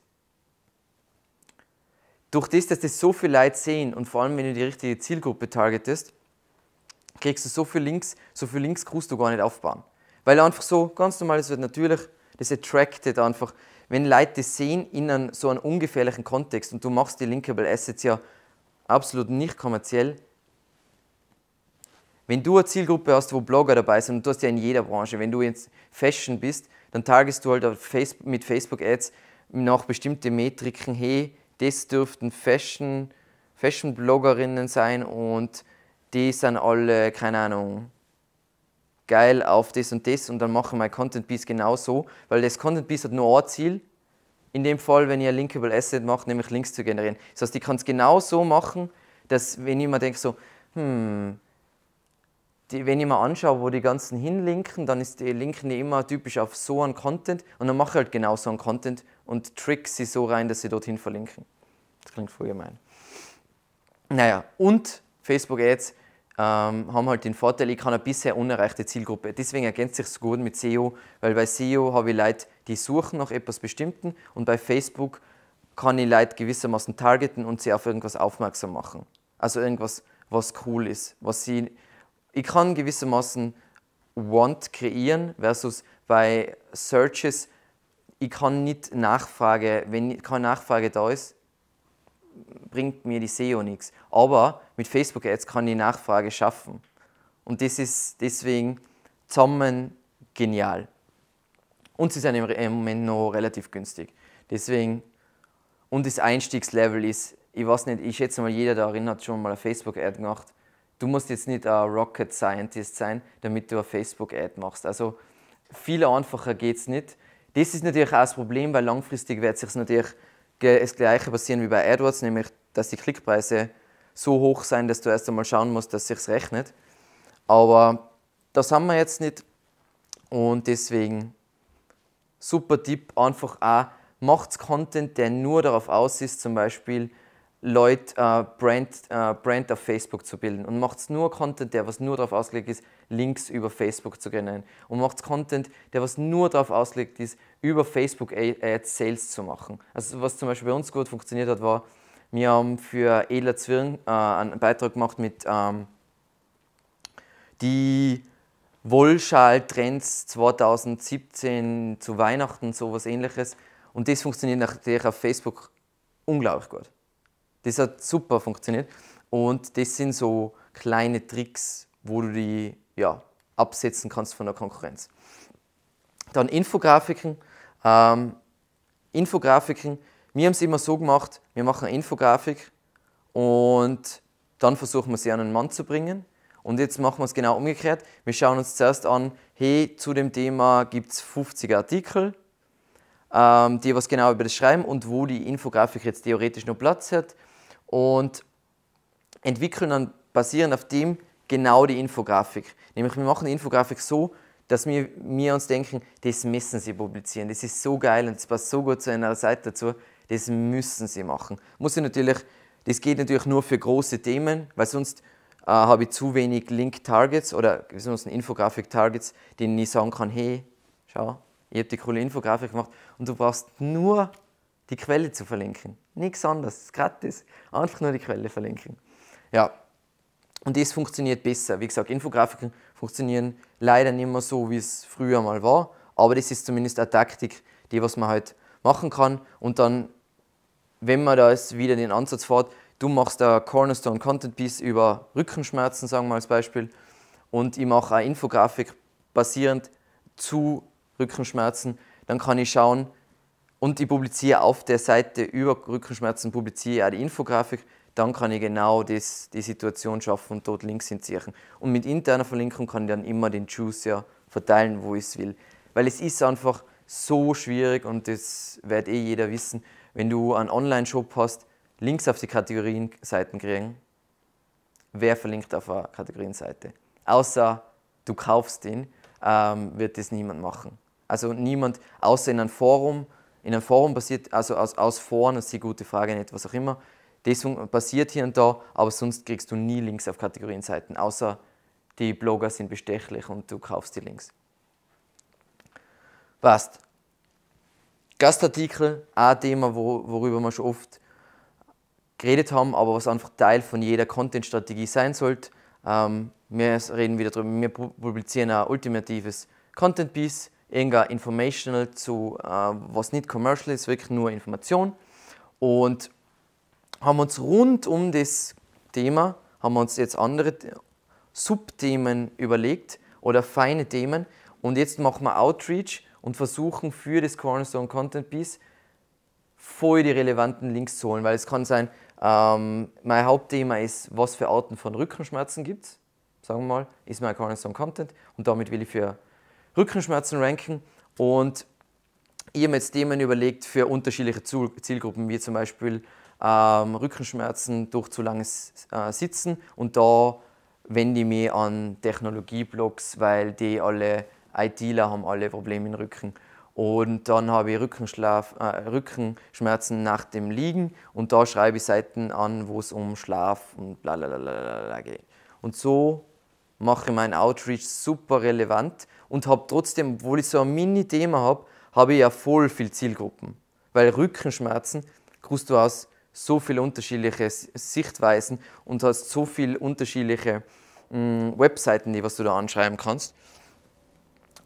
Durch das, dass das so viele Leute sehen und vor allem, wenn du die richtige Zielgruppe targetest, kriegst du so viele Links, so viele Links kannst du gar nicht aufbauen. Weil einfach so, ganz normal, das wird natürlich, das attracted einfach, wenn Leute sehen in einem, so einem ungefährlichen Kontext und du machst die Linkable Assets ja absolut nicht kommerziell, wenn du eine Zielgruppe hast, wo Blogger dabei sind, und du hast ja in jeder Branche, wenn du jetzt Fashion bist, dann targest du halt Facebook, mit Facebook-Ads nach bestimmten Metriken, hey, das dürften Fashion, Fashion-Bloggerinnen sein und die sind alle, keine Ahnung, geil auf das und das und dann mache ich mein Content Piece genau so, weil das Content Piece hat nur ein Ziel, in dem Fall, wenn ihr ein Linkable Asset macht, nämlich Links zu generieren. Das heißt, ich kann es genau so machen, dass wenn ich mir denke, so, hm, die, wenn ich mir anschaue, wo die ganzen hinlinken, dann ist die linken die immer typisch auf so einen Content und dann mache ich halt genau so einen Content und trick sie so rein, dass sie dorthin verlinken. Das klingt voll gemein. Naja, und Facebook Ads ähm, haben halt den Vorteil, ich kann eine bisher unerreichte Zielgruppe. Deswegen ergänzt sich es gut mit SEO, weil bei SEO habe ich Leute, die suchen nach etwas Bestimmten und bei Facebook kann ich Leute gewissermaßen targeten und sie auf irgendwas aufmerksam machen. Also irgendwas, was cool ist, was sie ich kann gewissermaßen Want kreieren versus bei Searches, ich kann nicht Nachfrage, wenn keine Nachfrage da ist, bringt mir die SEO nichts. Aber mit Facebook Ads kann ich Nachfrage schaffen. Und das ist deswegen zusammen genial. Und sie sind im Moment noch relativ günstig. Deswegen, und das Einstiegslevel ist, ich weiß nicht, ich schätze mal, jeder darin hat schon mal eine Facebook-Ad gemacht. Du musst jetzt nicht ein Rocket Scientist sein, damit du eine Facebook-Ad machst. Also viel einfacher geht es nicht. Das ist natürlich auch das Problem, weil langfristig wird sich natürlich das Gleiche passieren wie bei AdWords, nämlich dass die Klickpreise so hoch sein, dass du erst einmal schauen musst, dass sich's rechnet. Aber das haben wir jetzt nicht und deswegen super Tipp einfach auch macht Content, der nur darauf aus ist, zum Beispiel Leute äh, Brand, äh, Brand auf Facebook zu bilden und macht nur Content, der was nur darauf ausgelegt ist, Links über Facebook zu generieren und macht Content, der was nur darauf ausgelegt ist, über Facebook Ads Sales zu machen. Also was zum Beispiel bei uns gut funktioniert hat, war wir haben für Edler Zwirn äh, einen Beitrag gemacht mit ähm, die Wollschal-Trends 2017 zu Weihnachten, sowas ähnliches. Und das funktioniert natürlich auf Facebook unglaublich gut. Das hat super funktioniert. Und das sind so kleine Tricks, wo du die ja, absetzen kannst von der Konkurrenz. Dann Infografiken. Ähm, Infografiken wir haben es immer so gemacht, wir machen eine Infografik und dann versuchen wir sie an einen Mann zu bringen. Und jetzt machen wir es genau umgekehrt. Wir schauen uns zuerst an, hey, zu dem Thema gibt es 50 Artikel, ähm, die was genau über das schreiben und wo die Infografik jetzt theoretisch noch Platz hat. Und entwickeln dann basierend auf dem genau die Infografik. Nämlich wir machen die Infografik so, dass wir, wir uns denken, das müssen sie publizieren, das ist so geil und das passt so gut zu einer Seite dazu, das müssen sie machen. Muss ich natürlich, das geht natürlich nur für große Themen, weil sonst äh, habe ich zu wenig Link-Targets oder Infografik-Targets, denen ich sagen kann, hey, schau, ich habe die coole Infografik gemacht und du brauchst nur die Quelle zu verlinken. Nichts anderes, gratis. Einfach nur die Quelle verlinken. Ja, und das funktioniert besser. Wie gesagt, Infografiken funktionieren leider nicht mehr so, wie es früher mal war, aber das ist zumindest eine Taktik, die was man halt machen kann und dann wenn man da jetzt wieder den Ansatz fährt, du machst da Cornerstone Content Piece über Rückenschmerzen, sagen wir als Beispiel, und ich mache eine Infografik basierend zu Rückenschmerzen, dann kann ich schauen und ich publiziere auf der Seite über Rückenschmerzen, publiziere ich auch die Infografik, dann kann ich genau das, die Situation schaffen und dort Links hinziehen. Und mit interner Verlinkung kann ich dann immer den Juice ja verteilen, wo ich es will. Weil es ist einfach so schwierig und das wird eh jeder wissen, wenn du einen Online-Shop hast, Links auf die Kategorienseiten kriegen? Wer verlinkt auf eine Kategorienseite? Außer du kaufst ihn, ähm, wird das niemand machen. Also niemand, außer in einem Forum, in einem Forum passiert, also aus, aus Foren, das ist die gute Frage, nicht was auch immer, das passiert hier und da, aber sonst kriegst du nie Links auf Kategorienseiten, außer die Blogger sind bestechlich und du kaufst die Links. Passt. Gastartikel, ein Thema, worüber wir schon oft geredet haben, aber was einfach Teil von jeder Content-Strategie sein sollte. Ähm, wir reden wieder darüber, wir publizieren ein ultimatives Content-Piece, irgendein informational zu, äh, was nicht commercial ist, wirklich nur Information. Und haben uns rund um das Thema, haben wir uns jetzt andere Subthemen überlegt oder feine Themen. Und jetzt machen wir Outreach und versuchen für das Cornerstone Content Piece voll die relevanten Links zu holen, weil es kann sein, ähm, mein Hauptthema ist, was für Arten von Rückenschmerzen gibt es, sagen wir mal, ist mein Cornerstone Content und damit will ich für Rückenschmerzen ranken und ich habe jetzt Themen überlegt für unterschiedliche Zielgruppen, wie zum Beispiel ähm, Rückenschmerzen durch zu langes äh, Sitzen und da wende ich mich an Technologieblogs, weil die alle ITler haben alle Probleme im Rücken. Und dann habe ich Rückenschlaf, äh, Rückenschmerzen nach dem Liegen und da schreibe ich Seiten an, wo es um Schlaf und bla bla bla geht. Und so mache ich mein Outreach super relevant und habe trotzdem, obwohl ich so ein Mini-Thema habe, habe ich ja voll viel Zielgruppen. Weil Rückenschmerzen kriegst du aus so viele unterschiedliche Sichtweisen und hast so viele unterschiedliche mh, hm, Webseiten, die was du da anschreiben kannst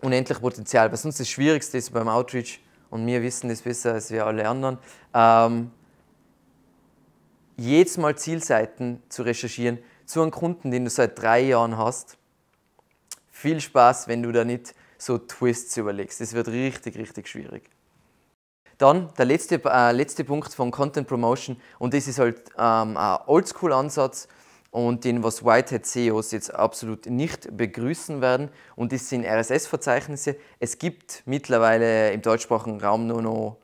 unendlich Potenzial. Was uns das Schwierigste ist beim Outreach, und wir wissen das besser als wir alle anderen, ähm, jedes Mal Zielseiten zu recherchieren zu einem Kunden, den du seit drei Jahren hast. Viel Spaß, wenn du da nicht so Twists überlegst. Das wird richtig, richtig schwierig. Dann der letzte, äh, letzte Punkt von Content Promotion und das ist halt ähm, ein Oldschool-Ansatz, und den, was Whitehead-CEOs jetzt absolut nicht begrüßen werden. Und das sind RSS-Verzeichnisse. Es gibt mittlerweile im deutschsprachigen Raum nur noch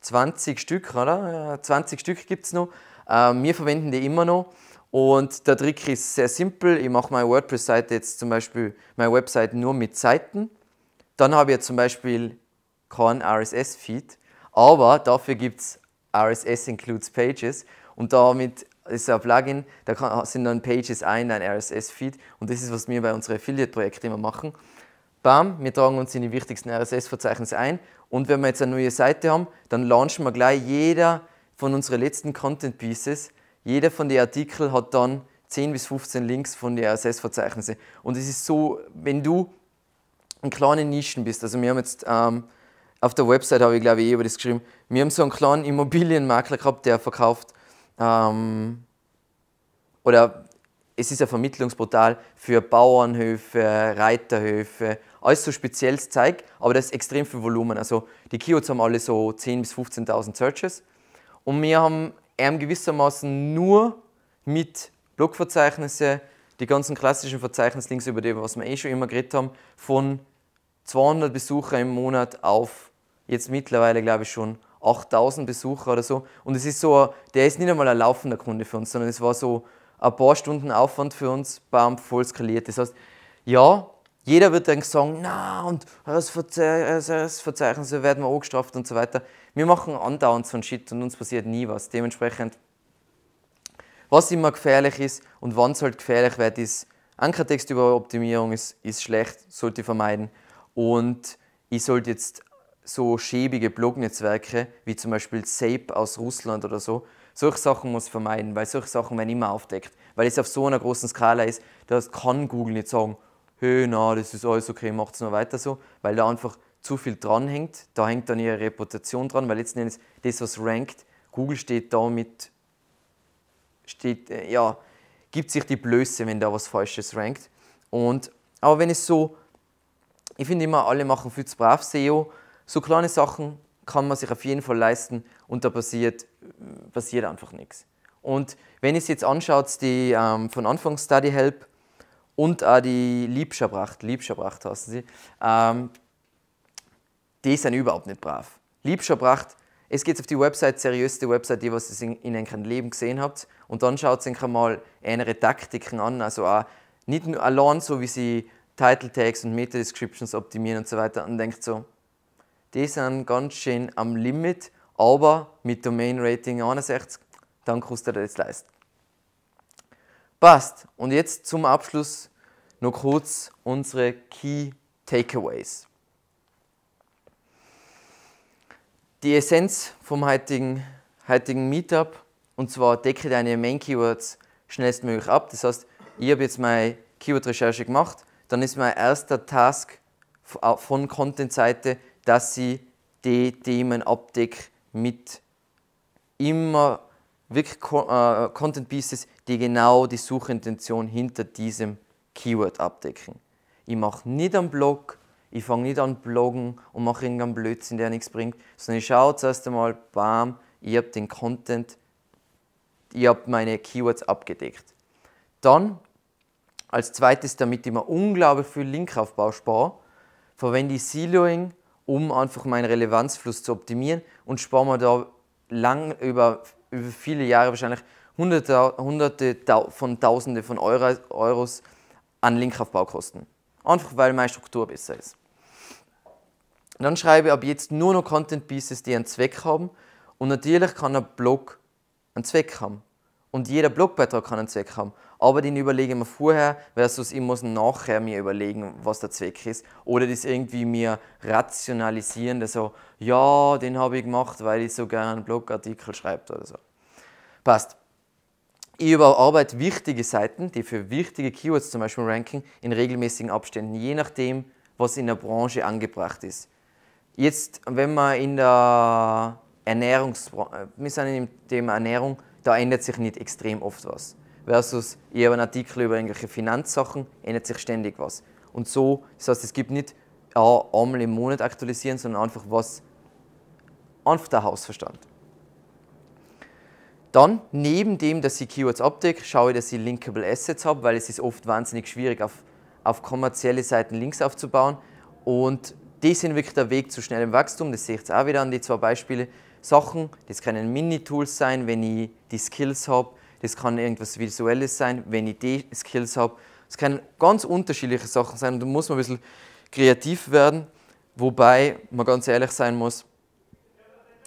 20 Stück, oder? 20 Stück gibt es noch. Ähm, wir verwenden die immer noch. Und der Trick ist sehr simpel. Ich mache meine WordPress-Seite jetzt zum Beispiel, meine Website nur mit Seiten. Dann habe ich zum Beispiel kein RSS-Feed, aber dafür gibt es RSS Includes Pages und damit ist ein Plugin, da kann, sind dann Pages ein, ein RSS-Feed und das ist, was wir bei unseren Affiliate-Projekten immer machen. Bam, wir tragen uns in die wichtigsten RSS-Verzeichnisse ein und wenn wir jetzt eine neue Seite haben, dann launchen wir gleich jeder von unseren letzten Content-Pieces, jeder von den Artikeln hat dann 10 bis 15 Links von den RSS-Verzeichnissen. Und es ist so, wenn du in kleinen Nischen bist, also wir haben jetzt ähm, auf der Website, habe ich glaube ich eh über das geschrieben, wir haben so einen kleinen Immobilienmakler gehabt, der verkauft ähm, oder es ist ein Vermittlungsportal für Bauernhöfe, Reiterhöfe, alles so spezielles Zeug, aber das ist extrem viel Volumen. Also die Keywords haben alle so 10.000 bis 15.000 Searches und wir haben eben gewissermaßen nur mit Blogverzeichnissen, die ganzen klassischen Verzeichnislinks, über die was wir eh schon immer geredet haben, von 200 Besucher im Monat auf jetzt mittlerweile glaube ich schon 8000 Besucher oder so. Und es ist so, der ist nicht einmal ein laufender Kunde für uns, sondern es war so ein paar Stunden Aufwand für uns, bam, voll skaliert. Das heißt, ja, jeder wird dann sagen, na und das Verzeichnis, so werden wir angestraft und so weiter. Wir machen andauernd so einen Shit und uns passiert nie was. Dementsprechend, was immer gefährlich ist und wann es halt gefährlich wird, ist, Ankertext über Optimierung ist, ist schlecht, sollte ich vermeiden. Und ich sollte jetzt so schäbige Blognetzwerke wie zum Beispiel Sape aus Russland oder so, solche Sachen muss vermeiden, weil solche Sachen werden immer aufdeckt. Weil es auf so einer großen Skala ist, das kann Google nicht sagen, hey, na, das ist alles okay, macht es noch weiter so, weil da einfach zu viel dranhängt. Da hängt dann ihre Reputation dran, weil letzten Endes das, was rankt, Google steht damit, steht, äh, ja, gibt sich die Blöße, wenn da was Falsches rankt. Und, aber wenn es so, ich finde immer, alle machen viel zu brav SEO so kleine Sachen kann man sich auf jeden Fall leisten und da passiert, passiert einfach nichts. Und wenn ihr es jetzt anschaut, die ähm, von Anfang Study Help und auch die Liebscherbracht, Liebscherbracht heißen sie, ähm, die sind überhaupt nicht brav. Liebscherbracht, es geht auf die Website, seriösste Website, die was ihr in eurem Leben gesehen habt. Und dann schaut euch mal ihre Taktiken an, also auch nicht nur allein so, wie sie Title Tags und Meta Descriptions optimieren und so weiter und denkt so, die sind ganz schön am Limit, aber mit Domain Rating 61, dann kostet du das leist. Passt. Und jetzt zum Abschluss noch kurz unsere Key Takeaways. Die Essenz vom heutigen, heutigen Meetup, und zwar decke deine Main Keywords schnellstmöglich ab. Das heißt, ich habe jetzt meine Keyword-Recherche gemacht, dann ist mein erster Task von Content-Seite dass sie die Themen abdeckt mit immer wirklich äh, Content Pieces, die genau die Suchintention hinter diesem Keyword abdecken. Ich mache nicht einen Blog, ich fange nicht an bloggen und mache irgendeinen Blödsinn, der nichts bringt, sondern ich schaue zuerst einmal, bam, ich habe den Content, ich habe meine Keywords abgedeckt. Dann, als zweites, damit ich mir unglaublich viel Linkaufbau spare, verwende ich Siloing um einfach meinen Relevanzfluss zu optimieren und spare mir da lang über, über viele Jahre wahrscheinlich Hunderte, Hunderte von Tausende von Euro, Euros an Linkaufbaukosten. Einfach weil meine Struktur besser ist. Dann schreibe ich ab jetzt nur noch Content Pieces, die einen Zweck haben. Und natürlich kann ein Blog einen Zweck haben und jeder Blogbeitrag kann einen Zweck haben. Aber den überlege ich mir vorher, versus ich muss nachher mir überlegen, was der Zweck ist. Oder das irgendwie mir rationalisieren, dass so, ja, den habe ich gemacht, weil ich so gerne einen Blogartikel schreibe oder so. Passt. Ich überarbeite wichtige Seiten, die für wichtige Keywords zum Beispiel ranken, in regelmäßigen Abständen, je nachdem, was in der Branche angebracht ist. Jetzt, wenn man in der Ernährungsbranche, äh, Wir sind in dem Thema Ernährung, da ändert sich nicht extrem oft was. Versus ich habe einen Artikel über irgendwelche Finanzsachen, ändert sich ständig was. Und so, das heißt, es gibt nicht ja, ah, einmal im Monat aktualisieren, sondern einfach was, einfach der Hausverstand. Dann, neben dem, dass ich Keywords abdecke, schaue ich, dass ich Linkable Assets habe, weil es ist oft wahnsinnig schwierig, auf, auf kommerzielle Seiten Links aufzubauen. Und die sind wirklich der Weg zu schnellem Wachstum. Das sehe ich jetzt auch wieder an die zwei Beispiele. Sachen. Das können Mini-Tools sein, wenn ich die Skills habe. Das kann irgendwas Visuelles sein, wenn ich die Skills habe. Es können ganz unterschiedliche Sachen sein und da muss man ein bisschen kreativ werden. Wobei man ganz ehrlich sein muss,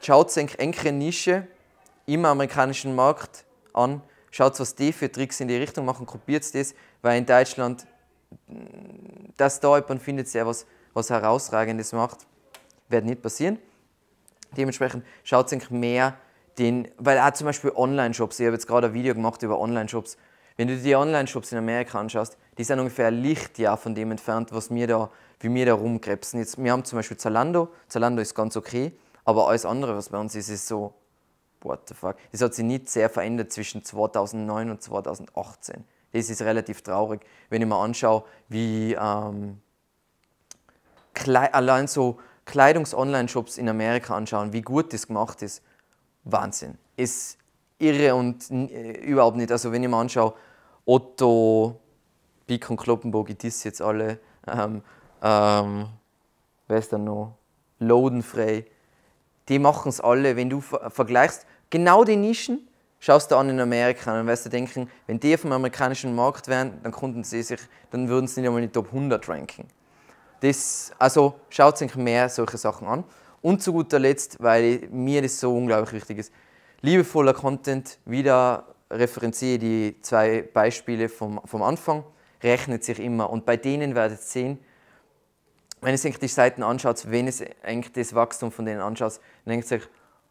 schaut eine enge Nische im amerikanischen Markt an, schaut, was die für Tricks in die Richtung machen, kopiert das, weil in Deutschland das da jemand findet, der was, was Herausragendes macht. Wird nicht passieren. Dementsprechend schaut es eigentlich mehr den, weil auch zum Beispiel Online-Shops, ich habe jetzt gerade ein Video gemacht über Online-Shops, wenn du dir die Online-Shops in Amerika anschaust, die sind ungefähr ein Lichtjahr von dem entfernt, was wir da, wie wir da rumkrebsen. Jetzt, wir haben zum Beispiel Zalando, Zalando ist ganz okay, aber alles andere, was bei uns ist, ist so, what the fuck. Das hat sich nicht sehr verändert zwischen 2009 und 2018. Das ist relativ traurig, wenn ich mir anschaue, wie ähm, klein, allein so Kleidungs-Online-Shops in Amerika anschauen, wie gut das gemacht ist, Wahnsinn. Ist irre und äh, überhaupt nicht. Also wenn ich mir anschaue, Otto, Bick und Kloppenburg, ich diss jetzt alle. Ähm, ähm, wer ist da noch? Lodenfrei. Die machen es alle. Wenn du ver vergleichst, genau die Nischen schaust du an in Amerika, dann wirst du denken, wenn die auf dem amerikanischen Markt wären, dann konnten sie sich, dann würden sie nicht einmal in die Top 100 ranken. Das, also schaut euch mehr solche Sachen an. Und zu guter Letzt, weil mir das so unglaublich wichtig ist, liebevoller Content, wieder referenziere die zwei Beispiele vom, vom Anfang, rechnet sich immer. Und bei denen werdet ihr sehen, wenn ihr die Seiten anschaut, wenn ihr das Wachstum von denen anschaut, dann denkt ihr euch,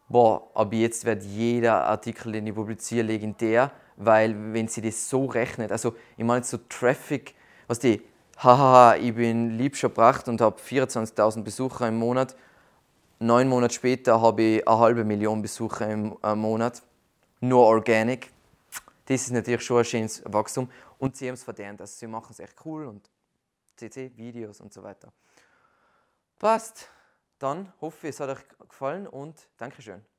boah, ab jetzt wird jeder Artikel, den ich publiziere, legendär, weil wenn sie das so rechnet, also ich meine so Traffic, was die hahaha, ich bin Liebscher Pracht und habe 24.000 Besucher im Monat. Neun Monate später habe ich eine halbe Million Besucher im äh, Monat. Nur organic. Das ist natürlich schon ein schönes Wachstum. Und sie haben es verdient. Also sie machen es echt cool und CC, Videos und so weiter. Passt. Dann hoffe ich, es hat euch gefallen und Dankeschön.